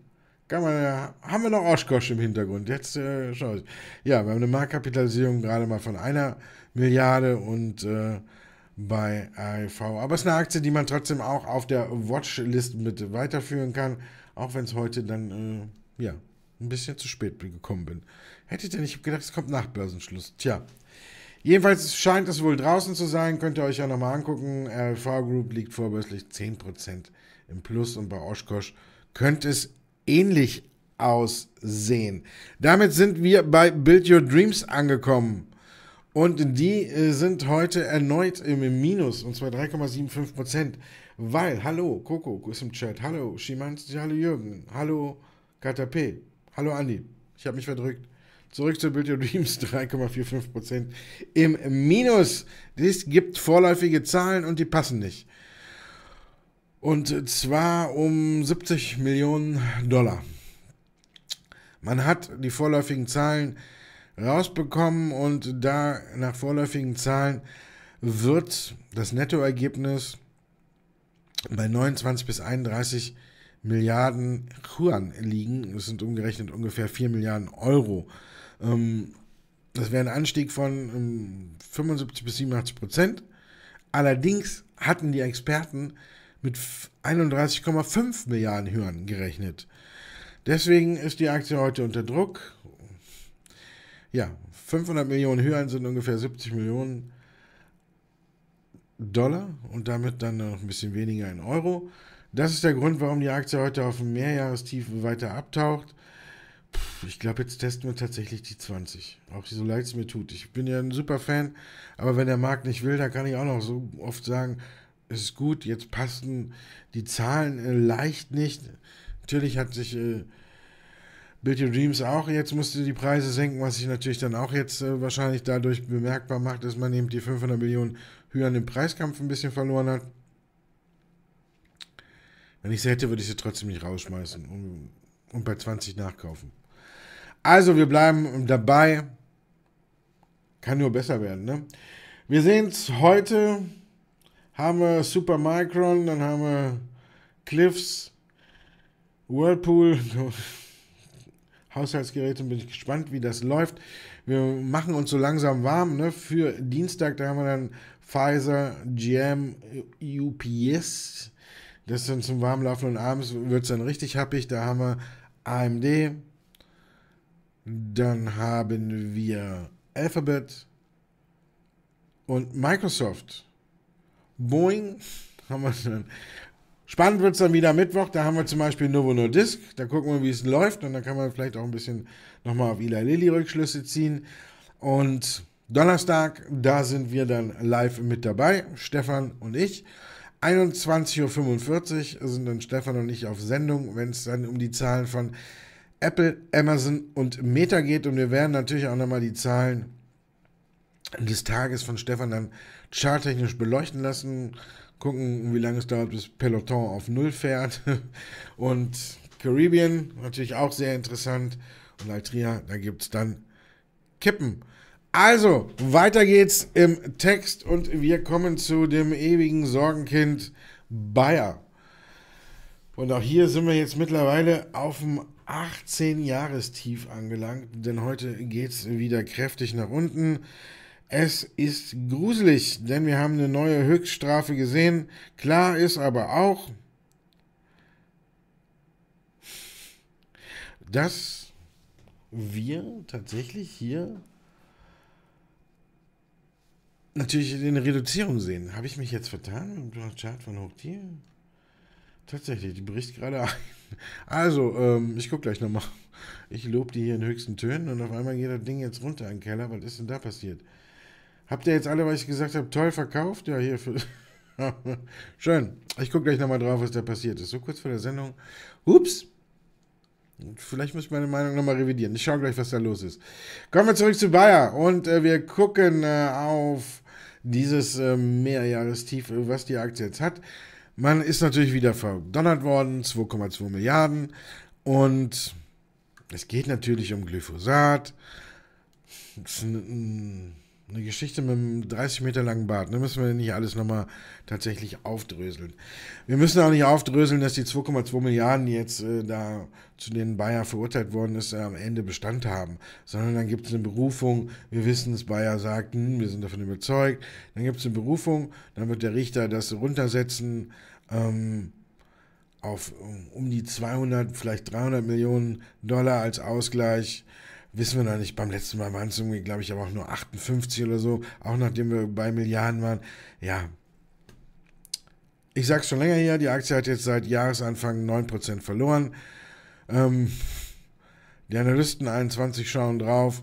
Speaker 1: kann man, haben wir noch Oshkosh im Hintergrund. Jetzt äh, schau ich. Ja, wir haben eine Marktkapitalisierung gerade mal von einer Milliarde und äh, bei AIV. Aber es ist eine Aktie, die man trotzdem auch auf der Watchlist mit weiterführen kann, auch wenn es heute dann äh, ja, ein bisschen zu spät gekommen bin. Hättet ihr nicht gedacht, es kommt nach Börsenschluss. Tja. Jedenfalls scheint es wohl draußen zu sein. Könnt ihr euch ja nochmal angucken. RLV Group liegt vorbörslich 10% im Plus und bei Oshkosh könnte es ähnlich aussehen. Damit sind wir bei Build Your Dreams angekommen. Und die äh, sind heute erneut im Minus, und zwar 3,75 Weil, hallo, Coco ist im Chat, hallo Schimanski, hallo Jürgen, hallo Katape, hallo Andi, ich habe mich verdrückt. Zurück zu Build Your Dreams, 3,45% im Minus. Das gibt vorläufige Zahlen und die passen nicht. Und zwar um 70 Millionen Dollar. Man hat die vorläufigen Zahlen rausbekommen und da nach vorläufigen Zahlen wird das Nettoergebnis bei 29 bis 31 Milliarden Yuan liegen. Das sind umgerechnet ungefähr 4 Milliarden Euro. Ähm, das wäre ein Anstieg von ähm, 75 bis 87 Prozent. Allerdings hatten die Experten mit 31,5 Milliarden Hörern gerechnet. Deswegen ist die Aktie heute unter Druck. Ja, 500 Millionen Hörern sind ungefähr 70 Millionen Dollar und damit dann noch ein bisschen weniger in Euro. Das ist der Grund, warum die Aktie heute auf dem Mehrjahrestief weiter abtaucht ich glaube, jetzt testen wir tatsächlich die 20. Auch so leid es mir tut. Ich bin ja ein super Fan, aber wenn der Markt nicht will, dann kann ich auch noch so oft sagen, es ist gut, jetzt passen die Zahlen äh, leicht nicht. Natürlich hat sich äh, Build Your Dreams auch jetzt musste die Preise senken, was sich natürlich dann auch jetzt äh, wahrscheinlich dadurch bemerkbar macht, dass man eben die 500 Millionen an dem Preiskampf ein bisschen verloren hat. Wenn ich sie hätte, würde ich sie trotzdem nicht rausschmeißen und, und bei 20 nachkaufen. Also wir bleiben dabei. Kann nur besser werden, ne? Wir sehen es heute. Haben wir Super Micron, dann haben wir Cliffs, Whirlpool, Haushaltsgeräte. Bin ich gespannt, wie das läuft. Wir machen uns so langsam warm ne? für Dienstag. Da haben wir dann Pfizer, GM, UPS. Das ist dann zum Warmlaufen und abends wird es dann richtig happig. Da haben wir AMD, dann haben wir Alphabet und Microsoft. Boeing haben wir dann. Spannend wird es dann wieder Mittwoch. Da haben wir zum Beispiel Novo No Nordisk. Da gucken wir, wie es läuft. Und dann kann man vielleicht auch ein bisschen nochmal auf Eli Lilly Rückschlüsse ziehen. Und Donnerstag, da sind wir dann live mit dabei, Stefan und ich. 21.45 Uhr sind dann Stefan und ich auf Sendung, wenn es dann um die Zahlen von Apple, Amazon und Meta geht. Und wir werden natürlich auch nochmal die Zahlen des Tages von Stefan dann charttechnisch beleuchten lassen. Gucken, wie lange es dauert, bis Peloton auf Null fährt. Und Caribbean, natürlich auch sehr interessant. Und Altria, da gibt es dann Kippen. Also, weiter geht's im Text und wir kommen zu dem ewigen Sorgenkind Bayer. Und auch hier sind wir jetzt mittlerweile auf dem 18 Jahrestief angelangt, denn heute geht es wieder kräftig nach unten. Es ist gruselig, denn wir haben eine neue Höchststrafe gesehen. Klar ist aber auch, dass wir tatsächlich hier natürlich eine Reduzierung sehen. Habe ich mich jetzt vertan Du hast Chart von Hochtier? Tatsächlich, die bricht gerade ein. Also, ähm, ich gucke gleich nochmal. Ich lobe die hier in höchsten Tönen und auf einmal geht das Ding jetzt runter in den Keller. Was ist denn da passiert? Habt ihr jetzt alle, was ich gesagt habe, toll verkauft? Ja, hier für... Schön. Ich gucke gleich nochmal drauf, was da passiert ist. So kurz vor der Sendung. Ups. Vielleicht muss ich meine Meinung nochmal revidieren. Ich schaue gleich, was da los ist. Kommen wir zurück zu Bayer und äh, wir gucken äh, auf dieses äh, Mehrjahrestief, was die Aktie jetzt hat. Man ist natürlich wieder verdonnert worden, 2,2 Milliarden. Und es geht natürlich um Glyphosat. Das ist eine Geschichte mit einem 30 Meter langen Bart. Da müssen wir nicht alles nochmal tatsächlich aufdröseln. Wir müssen auch nicht aufdröseln, dass die 2,2 Milliarden jetzt äh, da zu den Bayer verurteilt worden ist, äh, am Ende Bestand haben. Sondern dann gibt es eine Berufung. Wir wissen es, Bayer sagt, hm, wir sind davon überzeugt. Dann gibt es eine Berufung. Dann wird der Richter das runtersetzen ähm, auf um die 200, vielleicht 300 Millionen Dollar als Ausgleich. Wissen wir noch nicht. Beim letzten Mal waren es irgendwie, glaube ich, aber auch nur 58 oder so, auch nachdem wir bei Milliarden waren. Ja. Ich sage es schon länger hier, die Aktie hat jetzt seit Jahresanfang 9% verloren. Ähm, die Analysten 21 schauen drauf,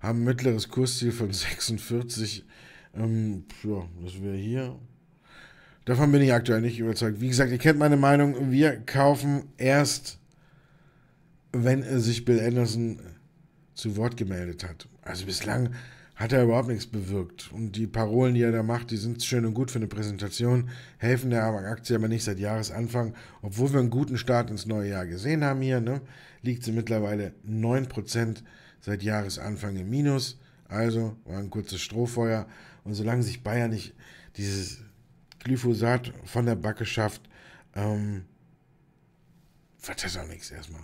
Speaker 1: haben mittleres Kursziel von 46. Ähm, ja, das wäre hier. Davon bin ich aktuell nicht überzeugt. Wie gesagt, ihr kennt meine Meinung. Wir kaufen erst, wenn sich Bill Anderson zu Wort gemeldet hat. Also bislang hat er überhaupt nichts bewirkt. Und die Parolen, die er da macht, die sind schön und gut für eine Präsentation, helfen der Aktie aber nicht seit Jahresanfang. Obwohl wir einen guten Start ins neue Jahr gesehen haben hier, ne, liegt sie mittlerweile 9% seit Jahresanfang im Minus. Also war ein kurzes Strohfeuer. Und solange sich Bayern nicht dieses Glyphosat von der Backe schafft, ähm, vertät auch nichts erstmal.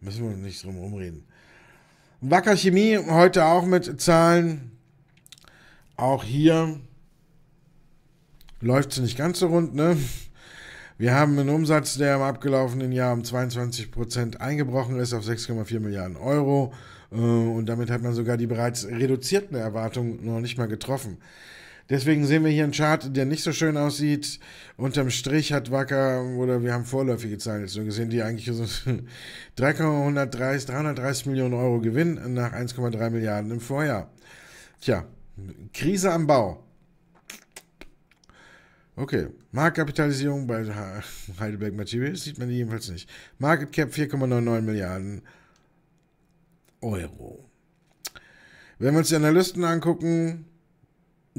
Speaker 1: Müssen wir nicht drum rumreden. Wacker Chemie heute auch mit Zahlen. Auch hier läuft es nicht ganz so rund, ne? Wir haben einen Umsatz, der im abgelaufenen Jahr um 22 Prozent eingebrochen ist auf 6,4 Milliarden Euro. Äh, und damit hat man sogar die bereits reduzierten Erwartungen noch nicht mal getroffen. Deswegen sehen wir hier einen Chart, der nicht so schön aussieht. Unterm Strich hat Wacker, oder wir haben vorläufige Zahlen jetzt so gesehen, die eigentlich so 3,130 330 Millionen Euro Gewinn nach 1,3 Milliarden im Vorjahr. Tja, Krise am Bau. Okay, Marktkapitalisierung bei Heidelberg Materials sieht man jedenfalls nicht. Market Cap 4,99 Milliarden Euro. Wenn wir uns die Analysten angucken,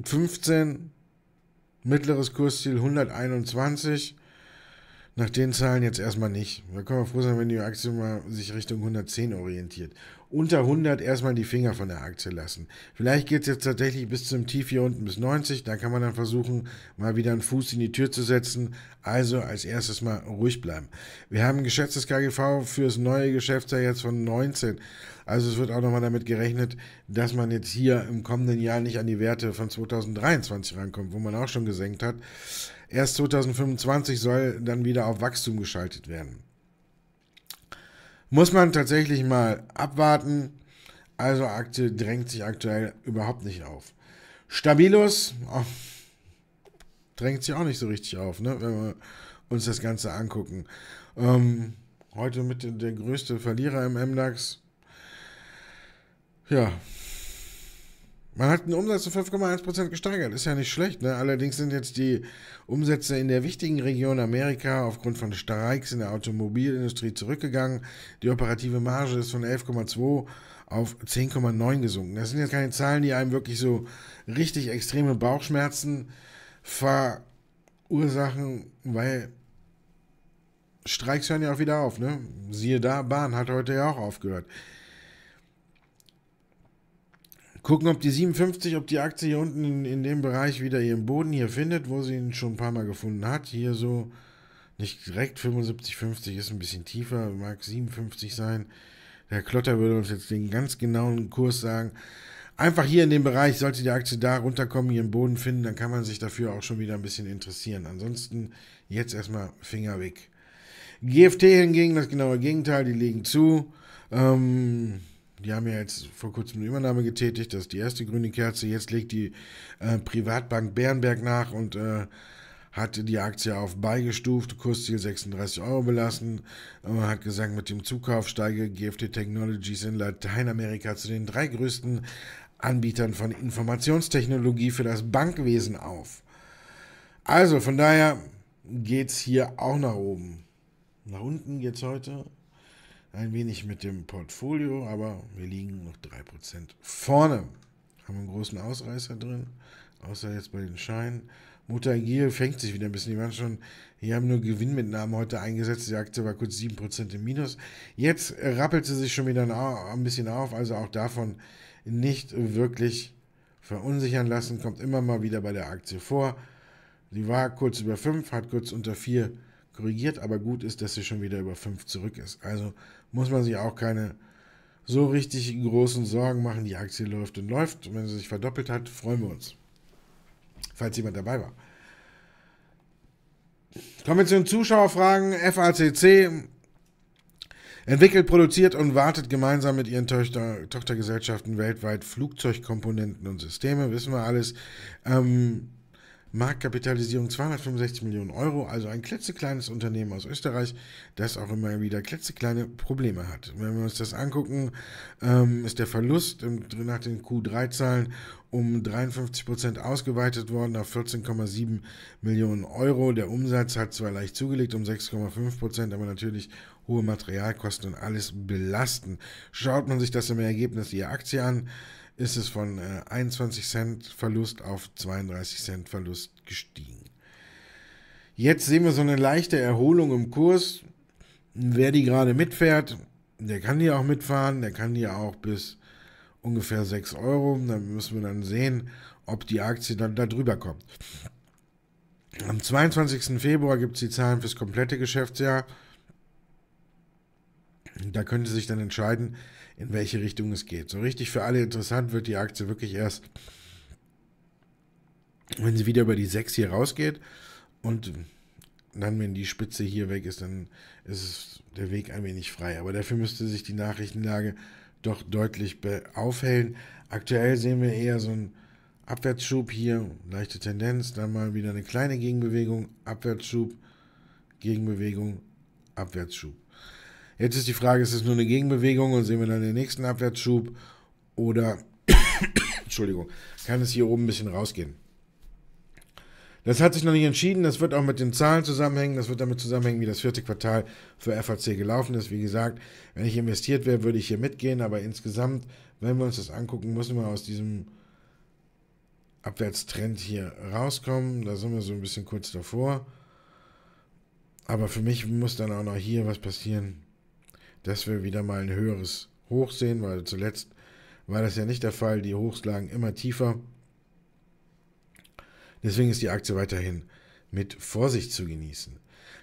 Speaker 1: 15, mittleres Kursziel 121. Nach den Zahlen jetzt erstmal nicht. Da können wir froh sein, wenn die Aktie mal sich Richtung 110 orientiert. Unter 100 erstmal die Finger von der Aktie lassen. Vielleicht geht es jetzt tatsächlich bis zum Tief hier unten bis 90. Da kann man dann versuchen, mal wieder einen Fuß in die Tür zu setzen. Also als erstes mal ruhig bleiben. Wir haben ein geschätztes KGV fürs neue Geschäftsjahr jetzt von 19. Also es wird auch nochmal damit gerechnet, dass man jetzt hier im kommenden Jahr nicht an die Werte von 2023 rankommt, wo man auch schon gesenkt hat. Erst 2025 soll dann wieder auf Wachstum geschaltet werden. Muss man tatsächlich mal abwarten. Also Aktie drängt sich aktuell überhaupt nicht auf. Stabilus oh, drängt sich auch nicht so richtig auf, ne? wenn wir uns das Ganze angucken. Ähm, heute mit der größte Verlierer im MDAX. Ja. Man hat den Umsatz um 5,1% gesteigert, ist ja nicht schlecht. Ne? Allerdings sind jetzt die Umsätze in der wichtigen Region Amerika aufgrund von Streiks in der Automobilindustrie zurückgegangen. Die operative Marge ist von 11,2 auf 10,9 gesunken. Das sind jetzt keine Zahlen, die einem wirklich so richtig extreme Bauchschmerzen verursachen, weil Streiks hören ja auch wieder auf. Ne? Siehe da, Bahn hat heute ja auch aufgehört. Gucken, ob die 57, ob die Aktie hier unten in, in dem Bereich wieder ihren Boden hier findet, wo sie ihn schon ein paar Mal gefunden hat. Hier so nicht direkt 75,50 ist ein bisschen tiefer, mag 57 sein. Der Klotter würde uns jetzt den ganz genauen Kurs sagen. Einfach hier in dem Bereich, sollte die Aktie da runterkommen, ihren Boden finden, dann kann man sich dafür auch schon wieder ein bisschen interessieren. Ansonsten jetzt erstmal Finger weg. GFT hingegen, das genaue Gegenteil, die legen zu. Ähm, die haben ja jetzt vor kurzem eine Übernahme getätigt, das ist die erste grüne Kerze. Jetzt legt die äh, Privatbank Bärenberg nach und äh, hat die Aktie auf beigestuft, Kursziel 36 Euro belassen und hat gesagt, mit dem Zukauf steige GFT Technologies in Lateinamerika zu den drei größten Anbietern von Informationstechnologie für das Bankwesen auf. Also von daher geht es hier auch nach oben. Nach unten geht es heute ein wenig mit dem Portfolio, aber wir liegen noch 3% vorne. Haben einen großen Ausreißer drin, außer jetzt bei den Scheinen. Mutter Gier fängt sich wieder ein bisschen. Die waren schon, die haben nur Gewinnmitnahmen heute eingesetzt. Die Aktie war kurz 7% im Minus. Jetzt rappelt sie sich schon wieder ein bisschen auf, also auch davon nicht wirklich verunsichern lassen. Kommt immer mal wieder bei der Aktie vor. Sie war kurz über 5, hat kurz unter 4 korrigiert, aber gut ist, dass sie schon wieder über 5 zurück ist. Also muss man sich auch keine so richtig großen Sorgen machen. Die Aktie läuft und läuft. Und wenn sie sich verdoppelt hat, freuen wir uns. Falls jemand dabei war. Kommen wir zu den Zuschauerfragen. FACC entwickelt, produziert und wartet gemeinsam mit ihren Töchter, Tochtergesellschaften weltweit Flugzeugkomponenten und Systeme. Wissen wir alles. Ähm, Marktkapitalisierung 265 Millionen Euro, also ein klitzekleines Unternehmen aus Österreich, das auch immer wieder klitzekleine Probleme hat. Wenn wir uns das angucken, ähm, ist der Verlust im, nach den Q3-Zahlen um 53 Prozent ausgeweitet worden auf 14,7 Millionen Euro. Der Umsatz hat zwar leicht zugelegt um 6,5 Prozent, aber natürlich hohe Materialkosten und alles belasten. Schaut man sich das im Ergebnis ihrer Aktie an, ist es von äh, 21 Cent Verlust auf 32 Cent Verlust gestiegen. Jetzt sehen wir so eine leichte Erholung im Kurs. Wer die gerade mitfährt, der kann die auch mitfahren, der kann die auch bis ungefähr 6 Euro. Dann müssen wir dann sehen, ob die Aktie dann da drüber kommt. Am 22. Februar gibt es die Zahlen fürs komplette Geschäftsjahr. Da könnte sich dann entscheiden, in welche Richtung es geht. So richtig für alle interessant wird die Aktie wirklich erst, wenn sie wieder über die 6 hier rausgeht und dann, wenn die Spitze hier weg ist, dann ist der Weg ein wenig frei. Aber dafür müsste sich die Nachrichtenlage doch deutlich aufhellen. Aktuell sehen wir eher so einen Abwärtsschub hier, leichte Tendenz, dann mal wieder eine kleine Gegenbewegung, Abwärtsschub, Gegenbewegung, Abwärtsschub. Jetzt ist die Frage, ist es nur eine Gegenbewegung und sehen wir dann den nächsten Abwärtsschub oder, Entschuldigung, kann es hier oben ein bisschen rausgehen? Das hat sich noch nicht entschieden. Das wird auch mit den Zahlen zusammenhängen. Das wird damit zusammenhängen, wie das vierte Quartal für FAC gelaufen ist. Wie gesagt, wenn ich investiert wäre, würde ich hier mitgehen. Aber insgesamt, wenn wir uns das angucken, müssen wir aus diesem Abwärtstrend hier rauskommen. Da sind wir so ein bisschen kurz davor. Aber für mich muss dann auch noch hier was passieren dass wir wieder mal ein höheres Hoch sehen, weil zuletzt war das ja nicht der Fall. Die Hochs lagen immer tiefer. Deswegen ist die Aktie weiterhin mit Vorsicht zu genießen.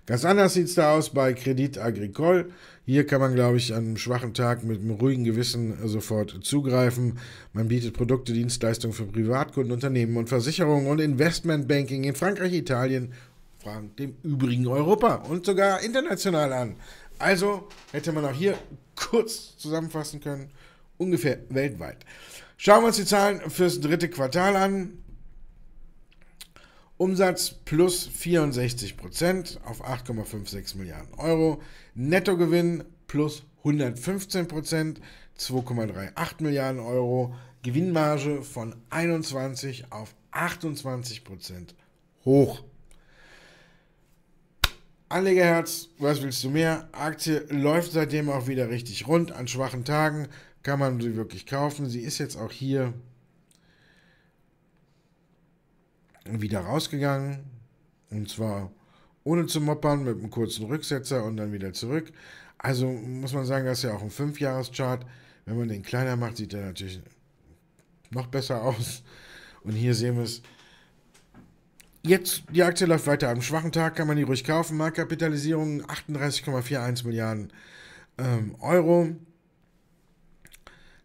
Speaker 1: Ganz anders sieht es da aus bei Credit Agricole. Hier kann man, glaube ich, an einem schwachen Tag mit einem ruhigen Gewissen äh, sofort zugreifen. Man bietet Produkte, Dienstleistungen für Privatkunden, Unternehmen und Versicherungen und Investmentbanking in Frankreich, Italien, dem übrigen Europa und sogar international an. Also hätte man auch hier kurz zusammenfassen können, ungefähr weltweit. Schauen wir uns die Zahlen fürs dritte Quartal an. Umsatz plus 64 auf 8,56 Milliarden Euro. Nettogewinn plus 115 2,38 Milliarden Euro. Gewinnmarge von 21 auf 28 hoch. Anlegerherz, was willst du mehr? Aktie läuft seitdem auch wieder richtig rund. An schwachen Tagen kann man sie wirklich kaufen. Sie ist jetzt auch hier wieder rausgegangen. Und zwar ohne zu moppern, mit einem kurzen Rücksetzer und dann wieder zurück. Also muss man sagen, das ist ja auch ein 5-Jahres-Chart, wenn man den kleiner macht, sieht er natürlich noch besser aus. Und hier sehen wir es Jetzt, die Aktie läuft weiter. Am schwachen Tag kann man die ruhig kaufen. Marktkapitalisierung 38,41 Milliarden ähm, Euro.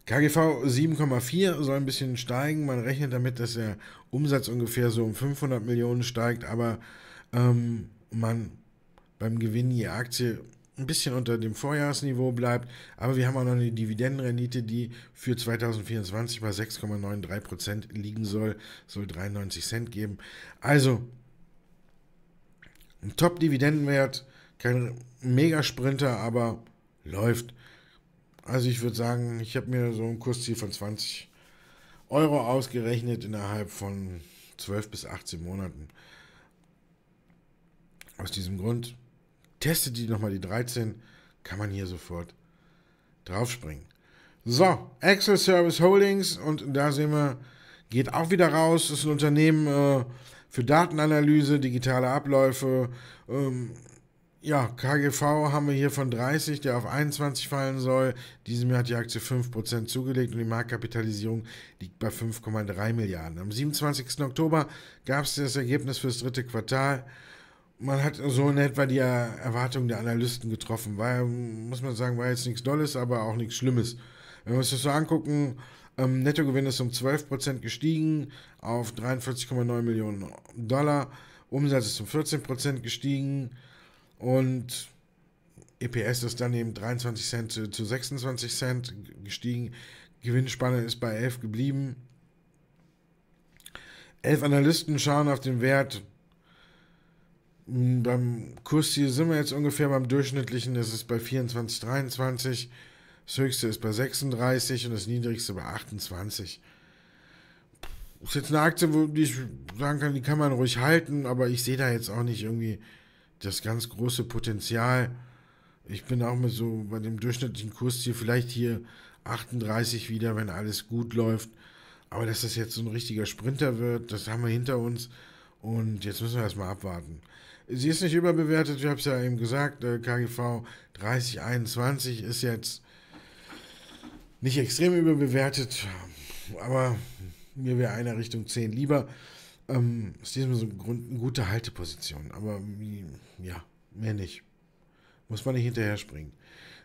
Speaker 1: KGV 7,4 soll ein bisschen steigen. Man rechnet damit, dass der Umsatz ungefähr so um 500 Millionen steigt, aber ähm, man beim Gewinn je Aktie ein bisschen unter dem Vorjahresniveau bleibt, aber wir haben auch noch eine Dividendenrendite, die für 2024 bei 6,93% Prozent liegen soll, soll 93 Cent geben. Also ein Top-Dividendenwert, kein Megasprinter, aber läuft. Also ich würde sagen, ich habe mir so ein Kursziel von 20 Euro ausgerechnet innerhalb von 12 bis 18 Monaten. Aus diesem Grund testet die nochmal, die 13, kann man hier sofort draufspringen. So, Excel Service Holdings und da sehen wir, geht auch wieder raus, das ist ein Unternehmen äh, für Datenanalyse, digitale Abläufe, ähm, ja, KGV haben wir hier von 30, der auf 21 fallen soll. Diesem Jahr hat die Aktie 5% zugelegt und die Marktkapitalisierung liegt bei 5,3 Milliarden. Am 27. Oktober gab es das Ergebnis für das dritte Quartal man hat so in etwa die Erwartungen der Analysten getroffen. War, muss man sagen, war jetzt nichts Dolles, aber auch nichts Schlimmes. Wenn wir uns das so angucken, ähm, Nettogewinn ist um 12% gestiegen auf 43,9 Millionen Dollar. Umsatz ist um 14% gestiegen und EPS ist dann eben 23 Cent zu, zu 26 Cent gestiegen. Gewinnspanne ist bei 11 geblieben. Elf Analysten schauen auf den Wert hm, beim Kursziel sind wir jetzt ungefähr beim durchschnittlichen, das ist bei 24, 23. Das höchste ist bei 36 und das niedrigste bei 28. Das Ist jetzt eine Aktie, wo ich sagen kann, die kann man ruhig halten, aber ich sehe da jetzt auch nicht irgendwie das ganz große Potenzial. Ich bin auch mit so bei dem durchschnittlichen Kursziel vielleicht hier 38 wieder, wenn alles gut läuft. Aber dass das jetzt so ein richtiger Sprinter wird, das haben wir hinter uns. Und jetzt müssen wir erstmal abwarten. Sie ist nicht überbewertet, ich habe es ja eben gesagt, äh, KGV 3021 ist jetzt nicht extrem überbewertet, aber mir wäre einer Richtung 10 lieber. Ähm, aus diesem so Grund eine gute Halteposition, aber mm, ja, mehr nicht. Muss man nicht hinterher springen.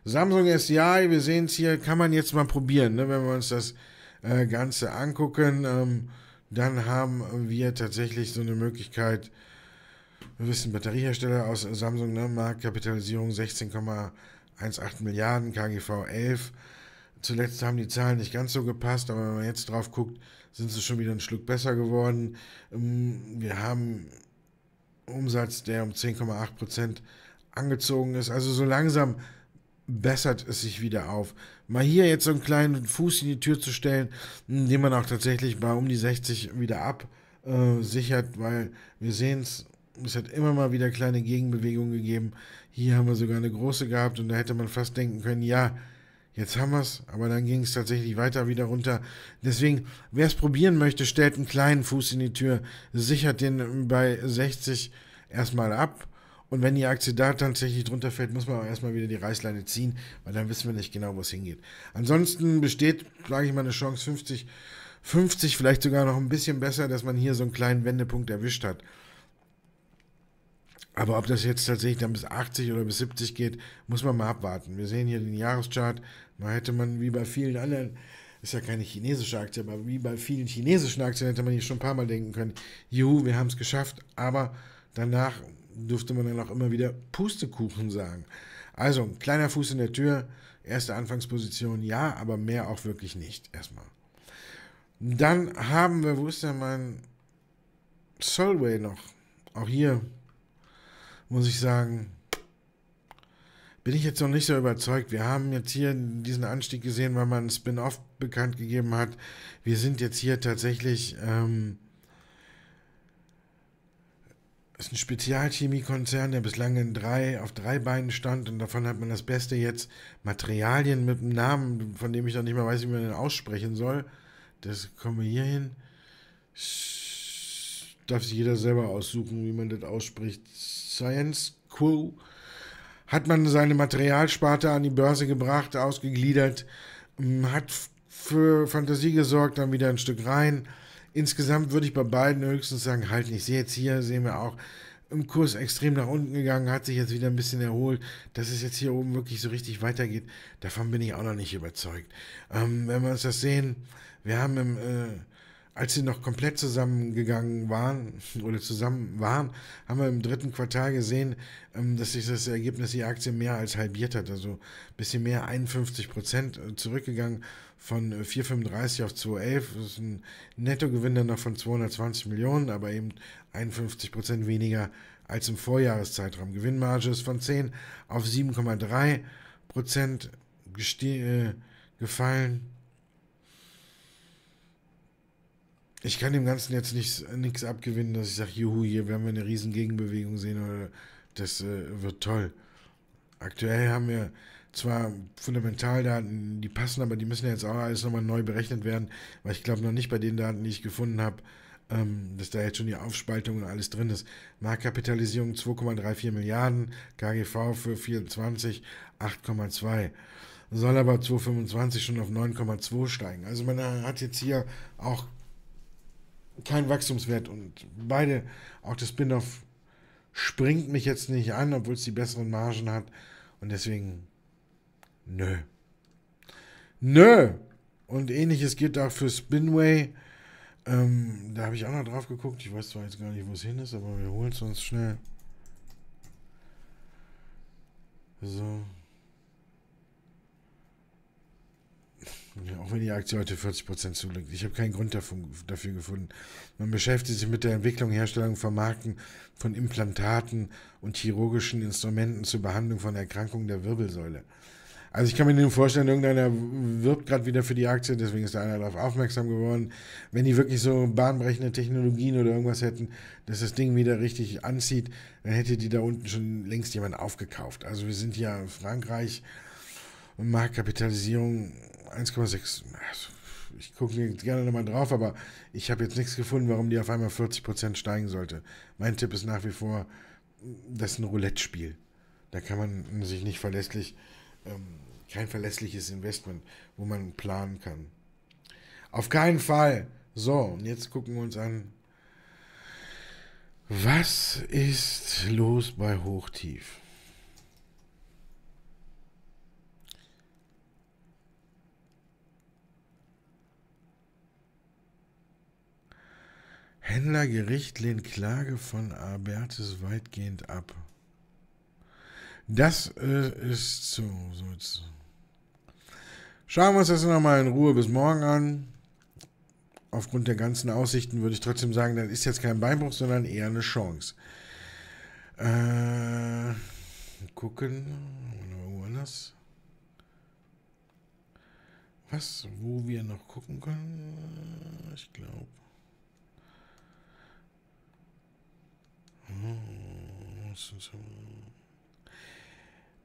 Speaker 1: Samsung SDI, wir sehen es hier, kann man jetzt mal probieren, ne? wenn wir uns das äh, Ganze angucken. Ähm, dann haben wir tatsächlich so eine Möglichkeit, wir wissen, Batteriehersteller aus Samsung, ne? Marktkapitalisierung 16,18 Milliarden, KGV 11. Zuletzt haben die Zahlen nicht ganz so gepasst, aber wenn man jetzt drauf guckt, sind sie schon wieder einen Schluck besser geworden. Ähm, wir haben Umsatz, der um 10,8 Prozent angezogen ist. Also so langsam bessert es sich wieder auf. Mal hier jetzt so einen kleinen Fuß in die Tür zu stellen, hm, den man auch tatsächlich bei um die 60 wieder absichert, weil wir sehen es, es hat immer mal wieder kleine Gegenbewegungen gegeben. Hier haben wir sogar eine große gehabt und da hätte man fast denken können, ja, jetzt haben wir es, aber dann ging es tatsächlich weiter wieder runter. Deswegen, wer es probieren möchte, stellt einen kleinen Fuß in die Tür, sichert den bei 60 erstmal ab. Und wenn die Aktie da tatsächlich drunter fällt, muss man auch erstmal wieder die Reißleine ziehen, weil dann wissen wir nicht genau, wo es hingeht. Ansonsten besteht, sage ich mal, eine Chance 50, 50 vielleicht sogar noch ein bisschen besser, dass man hier so einen kleinen Wendepunkt erwischt hat. Aber ob das jetzt tatsächlich dann bis 80 oder bis 70 geht, muss man mal abwarten. Wir sehen hier den Jahreschart. Da hätte man wie bei vielen anderen, ist ja keine chinesische Aktie, aber wie bei vielen chinesischen Aktien hätte man hier schon ein paar Mal denken können, juhu, wir haben es geschafft. Aber danach durfte man dann auch immer wieder Pustekuchen sagen. Also, kleiner Fuß in der Tür, erste Anfangsposition, ja, aber mehr auch wirklich nicht, erstmal. Dann haben wir, wo ist denn mein Solway noch? Auch hier muss ich sagen, bin ich jetzt noch nicht so überzeugt. Wir haben jetzt hier diesen Anstieg gesehen, weil man Spin-off bekannt gegeben hat. Wir sind jetzt hier tatsächlich. Ähm, ist ein Spezialchemiekonzern, der bislang in drei, auf drei Beinen stand und davon hat man das Beste jetzt Materialien mit einem Namen, von dem ich noch nicht mal weiß, wie man den aussprechen soll. Das kommen wir hier hin. Sch darf sich jeder selber aussuchen, wie man das ausspricht. Science Co. Hat man seine Materialsparte an die Börse gebracht, ausgegliedert, ähm, hat für Fantasie gesorgt, dann wieder ein Stück rein. Insgesamt würde ich bei beiden höchstens sagen, halt nicht. Ich sehe jetzt hier, sehen wir auch, im Kurs extrem nach unten gegangen, hat sich jetzt wieder ein bisschen erholt. Dass es jetzt hier oben wirklich so richtig weitergeht, davon bin ich auch noch nicht überzeugt. Ähm, wenn wir uns das sehen, wir haben im äh, als sie noch komplett zusammengegangen waren oder zusammen waren, haben wir im dritten Quartal gesehen, ähm, dass sich das Ergebnis der Aktie mehr als halbiert hat. Also ein bisschen mehr, 51 Prozent äh, zurückgegangen von 4,35 äh, auf 2,11. Das ist ein Nettogewinn dann noch von 220 Millionen, aber eben 51 Prozent weniger als im Vorjahreszeitraum. Gewinnmarge ist von 10 auf 7,3 Prozent äh, gefallen. Ich kann dem Ganzen jetzt nichts, nichts abgewinnen, dass ich sage, juhu, hier werden wir eine riesen Gegenbewegung sehen oder das äh, wird toll. Aktuell haben wir zwar Fundamentaldaten, die passen, aber die müssen ja jetzt auch alles nochmal neu berechnet werden, weil ich glaube noch nicht bei den Daten, die ich gefunden habe, ähm, dass da jetzt schon die Aufspaltung und alles drin ist. Marktkapitalisierung 2,34 Milliarden, KGV für 24 8,2 soll aber 2,25 schon auf 9,2 steigen. Also man hat jetzt hier auch kein Wachstumswert und beide, auch das Spin-off springt mich jetzt nicht an, obwohl es die besseren Margen hat und deswegen nö. Nö! Und ähnliches gilt auch für Spinway. Ähm, da habe ich auch noch drauf geguckt. Ich weiß zwar jetzt gar nicht, wo es hin ist, aber wir holen es uns schnell. So. Auch wenn die Aktie heute 40% zulegt. Ich habe keinen Grund dafür gefunden. Man beschäftigt sich mit der Entwicklung, Herstellung, Vermarkten von Implantaten und chirurgischen Instrumenten zur Behandlung von Erkrankungen der Wirbelsäule. Also ich kann mir nur vorstellen, irgendeiner wirbt gerade wieder für die Aktie, deswegen ist da einer darauf aufmerksam geworden. Wenn die wirklich so bahnbrechende Technologien oder irgendwas hätten, dass das Ding wieder richtig anzieht, dann hätte die da unten schon längst jemand aufgekauft. Also wir sind ja in Frankreich, und Marktkapitalisierung 1,6. Also, ich gucke gerne nochmal drauf, aber ich habe jetzt nichts gefunden, warum die auf einmal 40% steigen sollte. Mein Tipp ist nach wie vor, das ist ein Roulette-Spiel. Da kann man sich nicht verlässlich, ähm, kein verlässliches Investment, wo man planen kann. Auf keinen Fall. So, und jetzt gucken wir uns an, was ist los bei Hochtief? Händlergericht lehnt Klage von Abertes weitgehend ab. Das äh, ist so. so jetzt. Schauen wir uns das nochmal in Ruhe bis morgen an. Aufgrund der ganzen Aussichten würde ich trotzdem sagen, das ist jetzt kein Beinbruch, sondern eher eine Chance. Äh, gucken. Irgendwo Was? Wo wir noch gucken können? Ich glaube.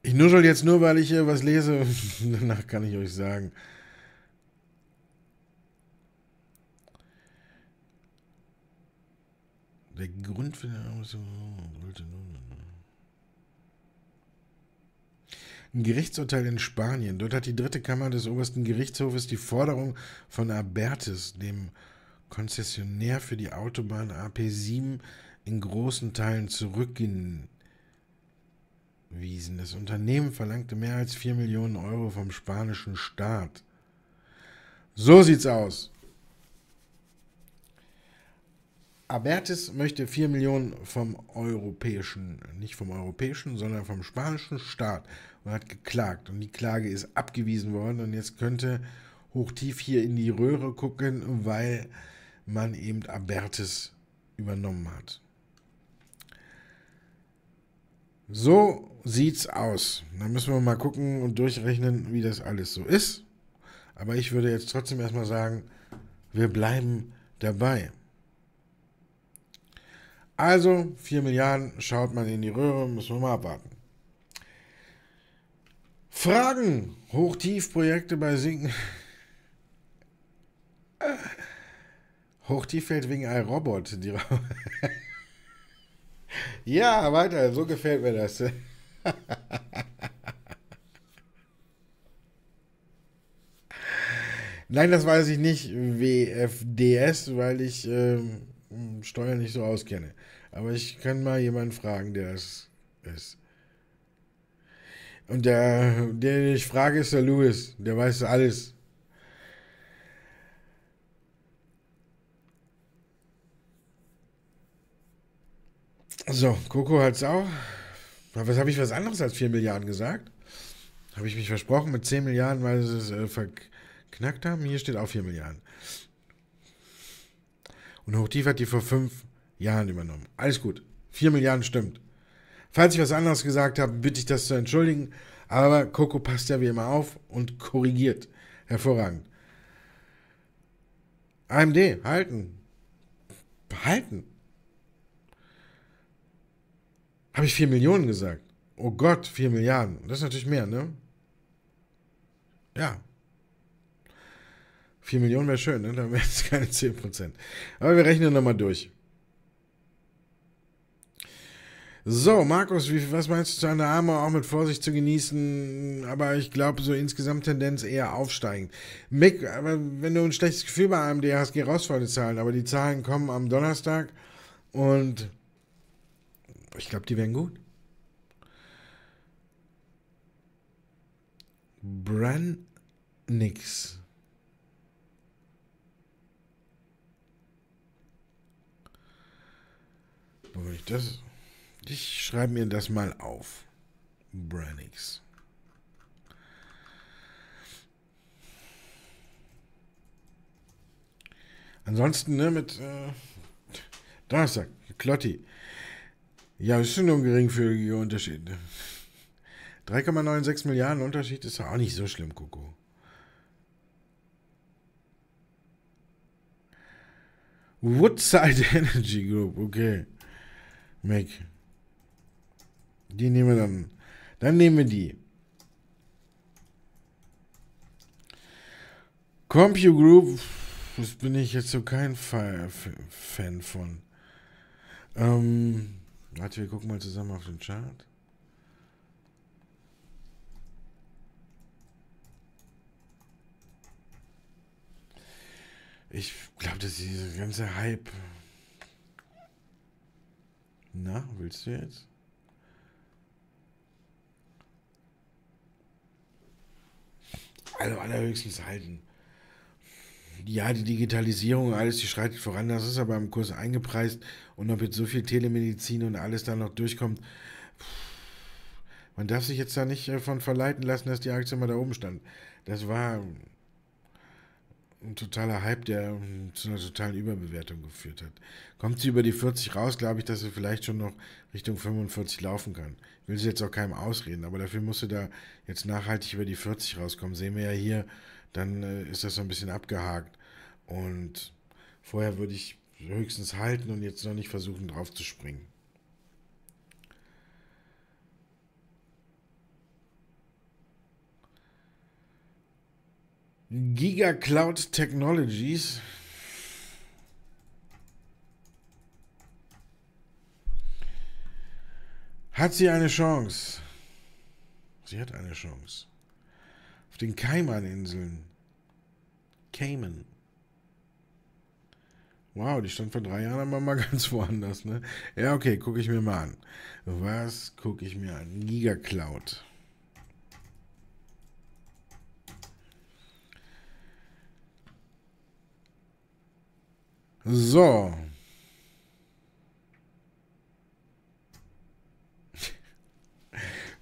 Speaker 1: Ich nuschel jetzt nur, weil ich hier was lese. Danach kann ich euch sagen. Der Grund für den Ein Gerichtsurteil in Spanien. Dort hat die dritte Kammer des obersten Gerichtshofes die Forderung von Abertes, dem Konzessionär für die Autobahn AP7, in großen Teilen zurückgewiesen. Das Unternehmen verlangte mehr als 4 Millionen Euro vom spanischen Staat. So sieht's aus. Abertis möchte 4 Millionen vom europäischen, nicht vom europäischen, sondern vom spanischen Staat und hat geklagt. Und die Klage ist abgewiesen worden. Und jetzt könnte Hochtief hier in die Röhre gucken, weil man eben Abertis übernommen hat. So sieht's aus. Da müssen wir mal gucken und durchrechnen, wie das alles so ist. Aber ich würde jetzt trotzdem erstmal sagen, wir bleiben dabei. Also 4 Milliarden schaut man in die Röhre, müssen wir mal abwarten. Fragen. Hochtiefprojekte bei Sinken. Hochtief fällt wegen iRobot. Die Ja, weiter, so gefällt mir das. Nein, das weiß ich nicht, WFDS, weil ich ähm, Steuern nicht so auskenne. Aber ich kann mal jemanden fragen, der es ist. Und der, den ich frage, ist der Louis. Der weiß alles. So, Coco halt's auch. Was habe ich was anderes als 4 Milliarden gesagt? Habe ich mich versprochen mit 10 Milliarden, weil sie es äh, verknackt haben? Hier steht auch 4 Milliarden. Und Hochtief hat die vor 5 Jahren übernommen. Alles gut. 4 Milliarden stimmt. Falls ich was anderes gesagt habe, bitte ich das zu entschuldigen. Aber Coco passt ja wie immer auf und korrigiert. Hervorragend. AMD, halten. Halten. Habe ich 4 Millionen gesagt? Oh Gott, 4 Milliarden. Das ist natürlich mehr, ne? Ja. 4 Millionen wäre schön, ne? Dann wären es keine 10%. Aber wir rechnen nochmal durch. So, Markus, wie, was meinst du zu einer Arme auch mit Vorsicht zu genießen? Aber ich glaube, so insgesamt Tendenz eher aufsteigend. Mick, aber wenn du ein schlechtes Gefühl bei AMD hast, geh raus vor den Zahlen. Aber die Zahlen kommen am Donnerstag und ich glaube, die wären gut. Bran nix. Ich, das, ich schreibe mir das mal auf. Brannix. Ansonsten, ne, mit äh, Donnerstag, Klotti. Ja, es sind nur geringfügige Unterschiede. 3,96 Milliarden Unterschied ist auch nicht so schlimm, Coco. Woodside Energy Group, okay. Mac. Die nehmen wir dann. Dann nehmen wir die. Compu Group, das bin ich jetzt so kein Fan von. Ähm, Warte, wir gucken mal zusammen auf den Chart. Ich glaube, dass dieser ganze Hype. Na, willst du jetzt? Also allerhöchstens halten ja, die Digitalisierung und alles, die schreitet voran, das ist aber im Kurs eingepreist. Und ob jetzt so viel Telemedizin und alles da noch durchkommt, man darf sich jetzt da nicht äh, von verleiten lassen, dass die Aktie mal da oben stand. Das war ein totaler Hype, der hm, zu einer totalen Überbewertung geführt hat. Kommt sie über die 40 raus, glaube ich, dass sie vielleicht schon noch Richtung 45 laufen kann. Ich will sie jetzt auch keinem ausreden, aber dafür muss sie da jetzt nachhaltig über die 40 rauskommen. Sehen wir ja hier, dann äh, ist das so ein bisschen abgehakt. Und vorher würde ich höchstens halten und jetzt noch nicht versuchen, drauf zu springen. Giga Cloud Technologies. Hat sie eine Chance? Sie hat eine Chance den Cayman-Inseln. Cayman. Wow, die stand vor drei Jahren aber mal ganz woanders, ne? Ja, okay, gucke ich mir mal an. Was gucke ich mir an? Gigacloud. So.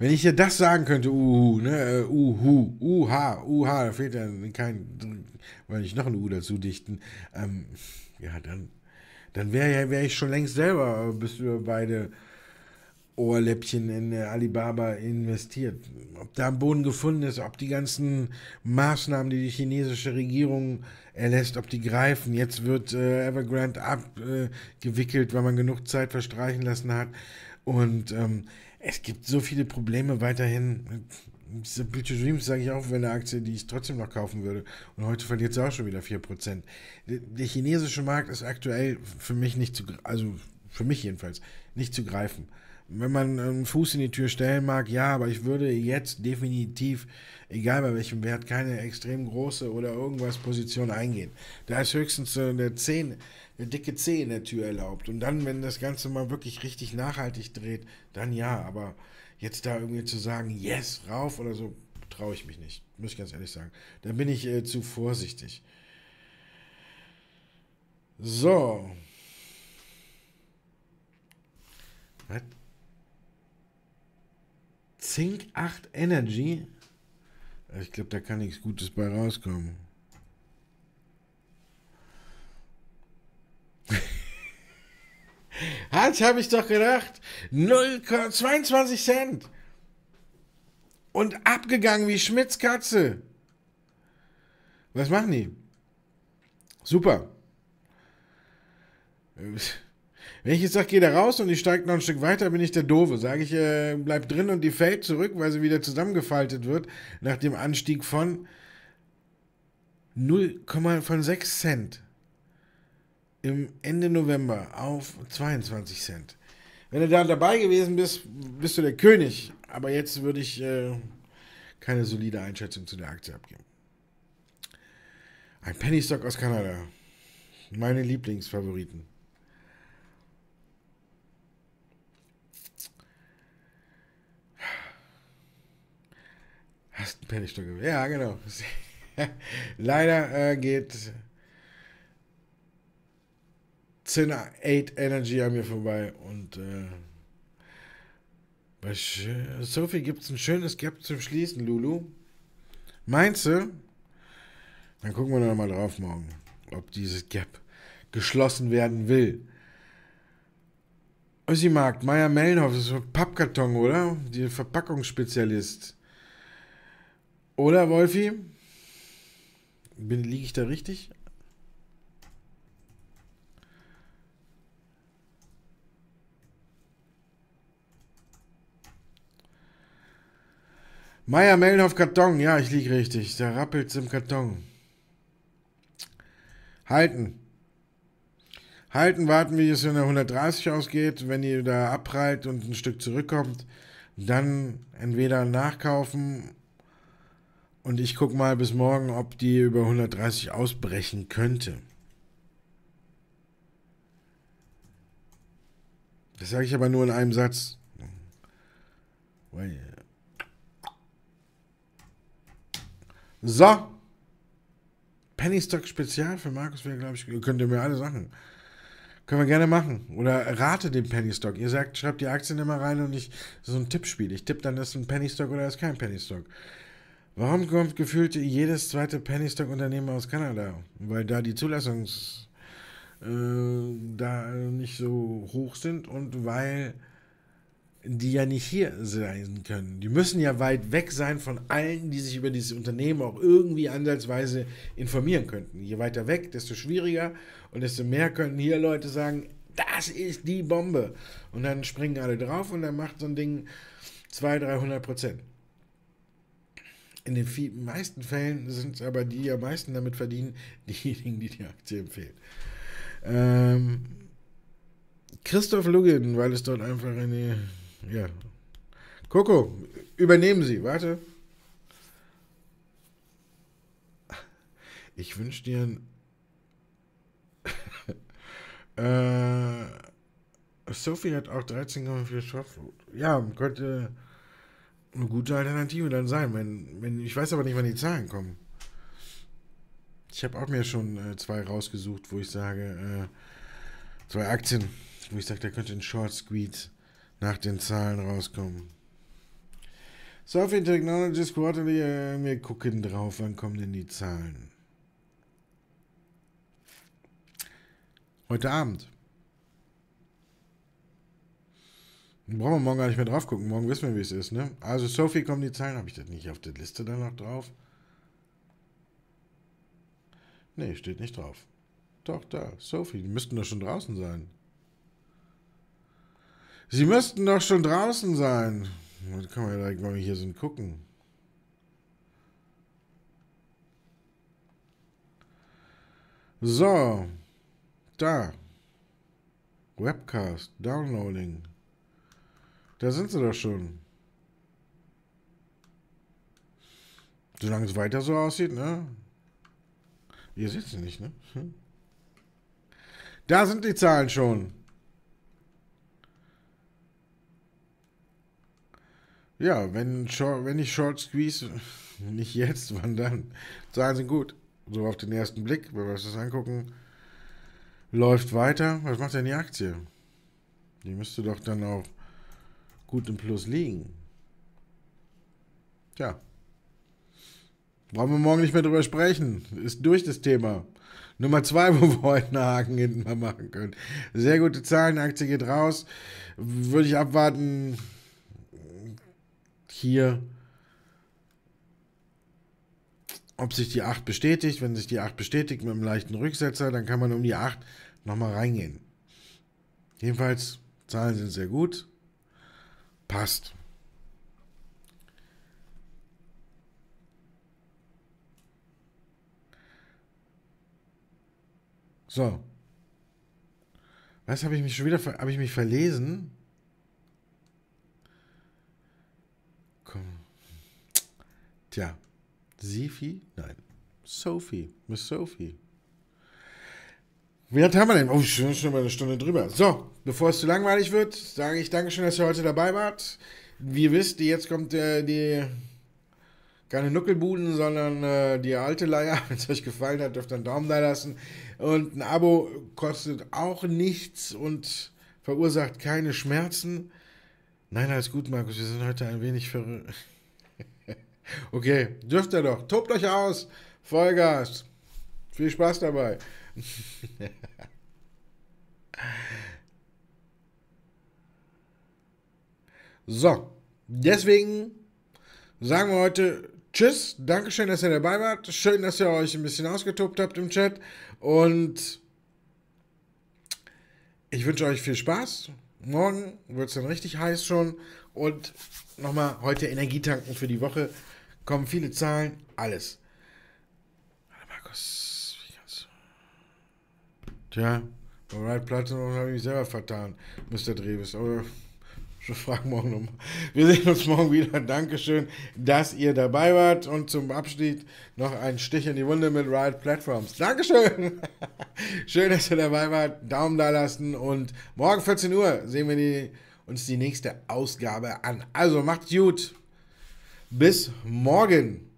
Speaker 1: Wenn ich dir das sagen könnte, uhu, ne, äh, uhu, uha, uha, da fehlt ja kein, weil ich noch ein U dazu dichten, ähm, ja, dann, dann wäre wär ich schon längst selber, äh, bis wir beide Ohrläppchen in Alibaba investiert. Ob da ein Boden gefunden ist, ob die ganzen Maßnahmen, die die chinesische Regierung erlässt, ob die greifen. Jetzt wird äh, Evergrande abgewickelt, äh, weil man genug Zeit verstreichen lassen hat. Und ähm, es gibt so viele Probleme weiterhin. Diese Bleacher Dreams, sage ich auch, wenn eine Aktie, die ich trotzdem noch kaufen würde. Und heute verliert sie auch schon wieder 4%. Der chinesische Markt ist aktuell für mich nicht zu, also für mich jedenfalls, nicht zu greifen. Wenn man einen ähm, Fuß in die Tür stellen mag, ja, aber ich würde jetzt definitiv egal bei welchem Wert, keine extrem große oder irgendwas Position eingehen. Da ist höchstens so eine 10, eine dicke C in der Tür erlaubt. Und dann, wenn das Ganze mal wirklich richtig nachhaltig dreht, dann ja. Aber jetzt da irgendwie zu sagen, yes, rauf oder so, traue ich mich nicht. Muss ich ganz ehrlich sagen. Da bin ich äh, zu vorsichtig. So. Was? Zink 8 Energy ich glaube, da kann nichts Gutes bei rauskommen. Hans, habe ich doch gedacht. 0,22 Cent. Und abgegangen wie Schmitz Katze. Was machen die? Super. Äh, wenn ich jetzt sage, geh da raus und ich steige noch ein Stück weiter, bin ich der Doofe. Sage ich, äh, bleib drin und die fällt zurück, weil sie wieder zusammengefaltet wird nach dem Anstieg von 0,6 Cent im Ende November auf 22 Cent. Wenn du da dabei gewesen bist, bist du der König. Aber jetzt würde ich äh, keine solide Einschätzung zu der Aktie abgeben. Ein Penny Stock aus Kanada. Meine Lieblingsfavoriten. Hast einen Penny gemacht. Ja, genau. Leider äh, geht Zinner 8 Energy an mir vorbei und äh, bei äh, Sophie gibt es ein schönes Gap zum Schließen, Lulu. Meinst du? Dann gucken wir nochmal drauf morgen, ob dieses Gap geschlossen werden will. Ossi Markt, Meier Mellenhoff, das ist ein Pappkarton, oder? Die Verpackungsspezialist. Oder, Wolfi? Bin, liege ich da richtig? Meier Mellenhof Karton. Ja, ich liege richtig. Da rappelt's im Karton. Halten. Halten, warten, wie es in der 130 ausgeht. Wenn ihr da abprallt und ein Stück zurückkommt, dann entweder nachkaufen und ich gucke mal bis morgen, ob die über 130 ausbrechen könnte. Das sage ich aber nur in einem Satz. So. Pennystock Spezial für Markus wäre, glaube ich, könnt ihr mir alle Sachen. Können wir gerne machen. Oder rate den Pennystock. Ihr sagt, schreibt die Aktien immer rein und ich, so ein Tippspiel. Ich tippe dann, ist ein Pennystock oder ist kein Pennystock. Stock. Warum kommt gefühlt jedes zweite Pennystock-Unternehmen aus Kanada? Weil da die Zulassungs äh, da nicht so hoch sind und weil die ja nicht hier sein können. Die müssen ja weit weg sein von allen, die sich über dieses Unternehmen auch irgendwie ansatzweise informieren könnten. Je weiter weg, desto schwieriger und desto mehr können hier Leute sagen, das ist die Bombe. Und dann springen alle drauf und dann macht so ein Ding 200, 300 Prozent. In den meisten Fällen sind es aber die, die am meisten damit verdienen, diejenigen, die die Aktie empfehlen. Ähm, Christoph Lugin, weil es dort einfach eine. Ja. Coco, übernehmen Sie, warte. Ich wünsche dir ein. äh, Sophie hat auch 13,4 Schwarzbrot. Ja, könnte eine gute Alternative dann sein. Wenn, wenn, ich weiß aber nicht, wann die Zahlen kommen. Ich habe auch mir schon äh, zwei rausgesucht, wo ich sage, äh, zwei Aktien, wo ich sage, da könnte ein Short Squeeze nach den Zahlen rauskommen. Surfing Technologies Quarterly, äh, wir gucken drauf, wann kommen denn die Zahlen. Heute Abend. Brauchen wir morgen gar nicht mehr drauf gucken. Morgen wissen wir, wie es ist, ne? Also, Sophie kommen die Zahlen. Habe ich das nicht auf der Liste dann noch drauf? Nee, steht nicht drauf. Doch, da. Sophie, die müssten doch schon draußen sein. Sie müssten doch schon draußen sein. Dann kann man ja direkt, weil wir hier sind, gucken. So. Da. Webcast. Downloading. Da sind sie doch schon. Solange es weiter so aussieht, ne? Ihr seht sie nicht, ne? Hm. Da sind die Zahlen schon. Ja, wenn, wenn ich Short Squeeze, nicht jetzt, wann dann? Zahlen sind gut. So auf den ersten Blick, wenn wir uns das angucken. Läuft weiter. Was macht denn die Aktie? Die müsste doch dann auch gut im Plus liegen. Tja. Wollen wir morgen nicht mehr drüber sprechen. Ist durch das Thema. Nummer zwei, wo wir heute einen Haken hinten mal machen können. Sehr gute Zahlen, Aktie geht raus. Würde ich abwarten. Hier. Ob sich die 8 bestätigt. Wenn sich die 8 bestätigt mit einem leichten Rücksetzer, dann kann man um die 8 nochmal reingehen. Jedenfalls, Zahlen sind sehr gut. Passt. So. Was habe ich mich schon wieder ver habe ich mich verlesen? Komm. Tja. Sifi? Nein. Sophie. Miss Sophie. Wie lange haben wir denn? Oh, schon, schon mal eine Stunde drüber. So, bevor es zu langweilig wird, sage ich Dankeschön, dass ihr heute dabei wart. Wie ihr wisst, jetzt kommt äh, die. Keine Nuckelbuden, sondern äh, die alte Leier. Wenn es euch gefallen hat, dürft ihr einen Daumen da lassen. Und ein Abo kostet auch nichts und verursacht keine Schmerzen. Nein, alles gut, Markus. Wir sind heute ein wenig verrückt. okay, dürft ihr doch. Tobt euch aus. Vollgas. Viel Spaß dabei. so, deswegen sagen wir heute Tschüss. Dankeschön, dass ihr dabei wart. Schön, dass ihr euch ein bisschen ausgetobt habt im Chat. Und ich wünsche euch viel Spaß. Morgen wird es dann richtig heiß schon. Und nochmal heute Energietanken für die Woche. Kommen viele Zahlen, alles. Hallo Markus. Tja, bei Ride Platinum habe ich mich selber vertan, Mr. Dreves. Aber ich frage morgen nochmal. Wir sehen uns morgen wieder. Dankeschön, dass ihr dabei wart. Und zum Abschied noch ein Stich in die Wunde mit Ride Platforms. Dankeschön. Schön, dass ihr dabei wart. Daumen da lassen. Und morgen 14 Uhr sehen wir die, uns die nächste Ausgabe an. Also macht's gut. Bis morgen.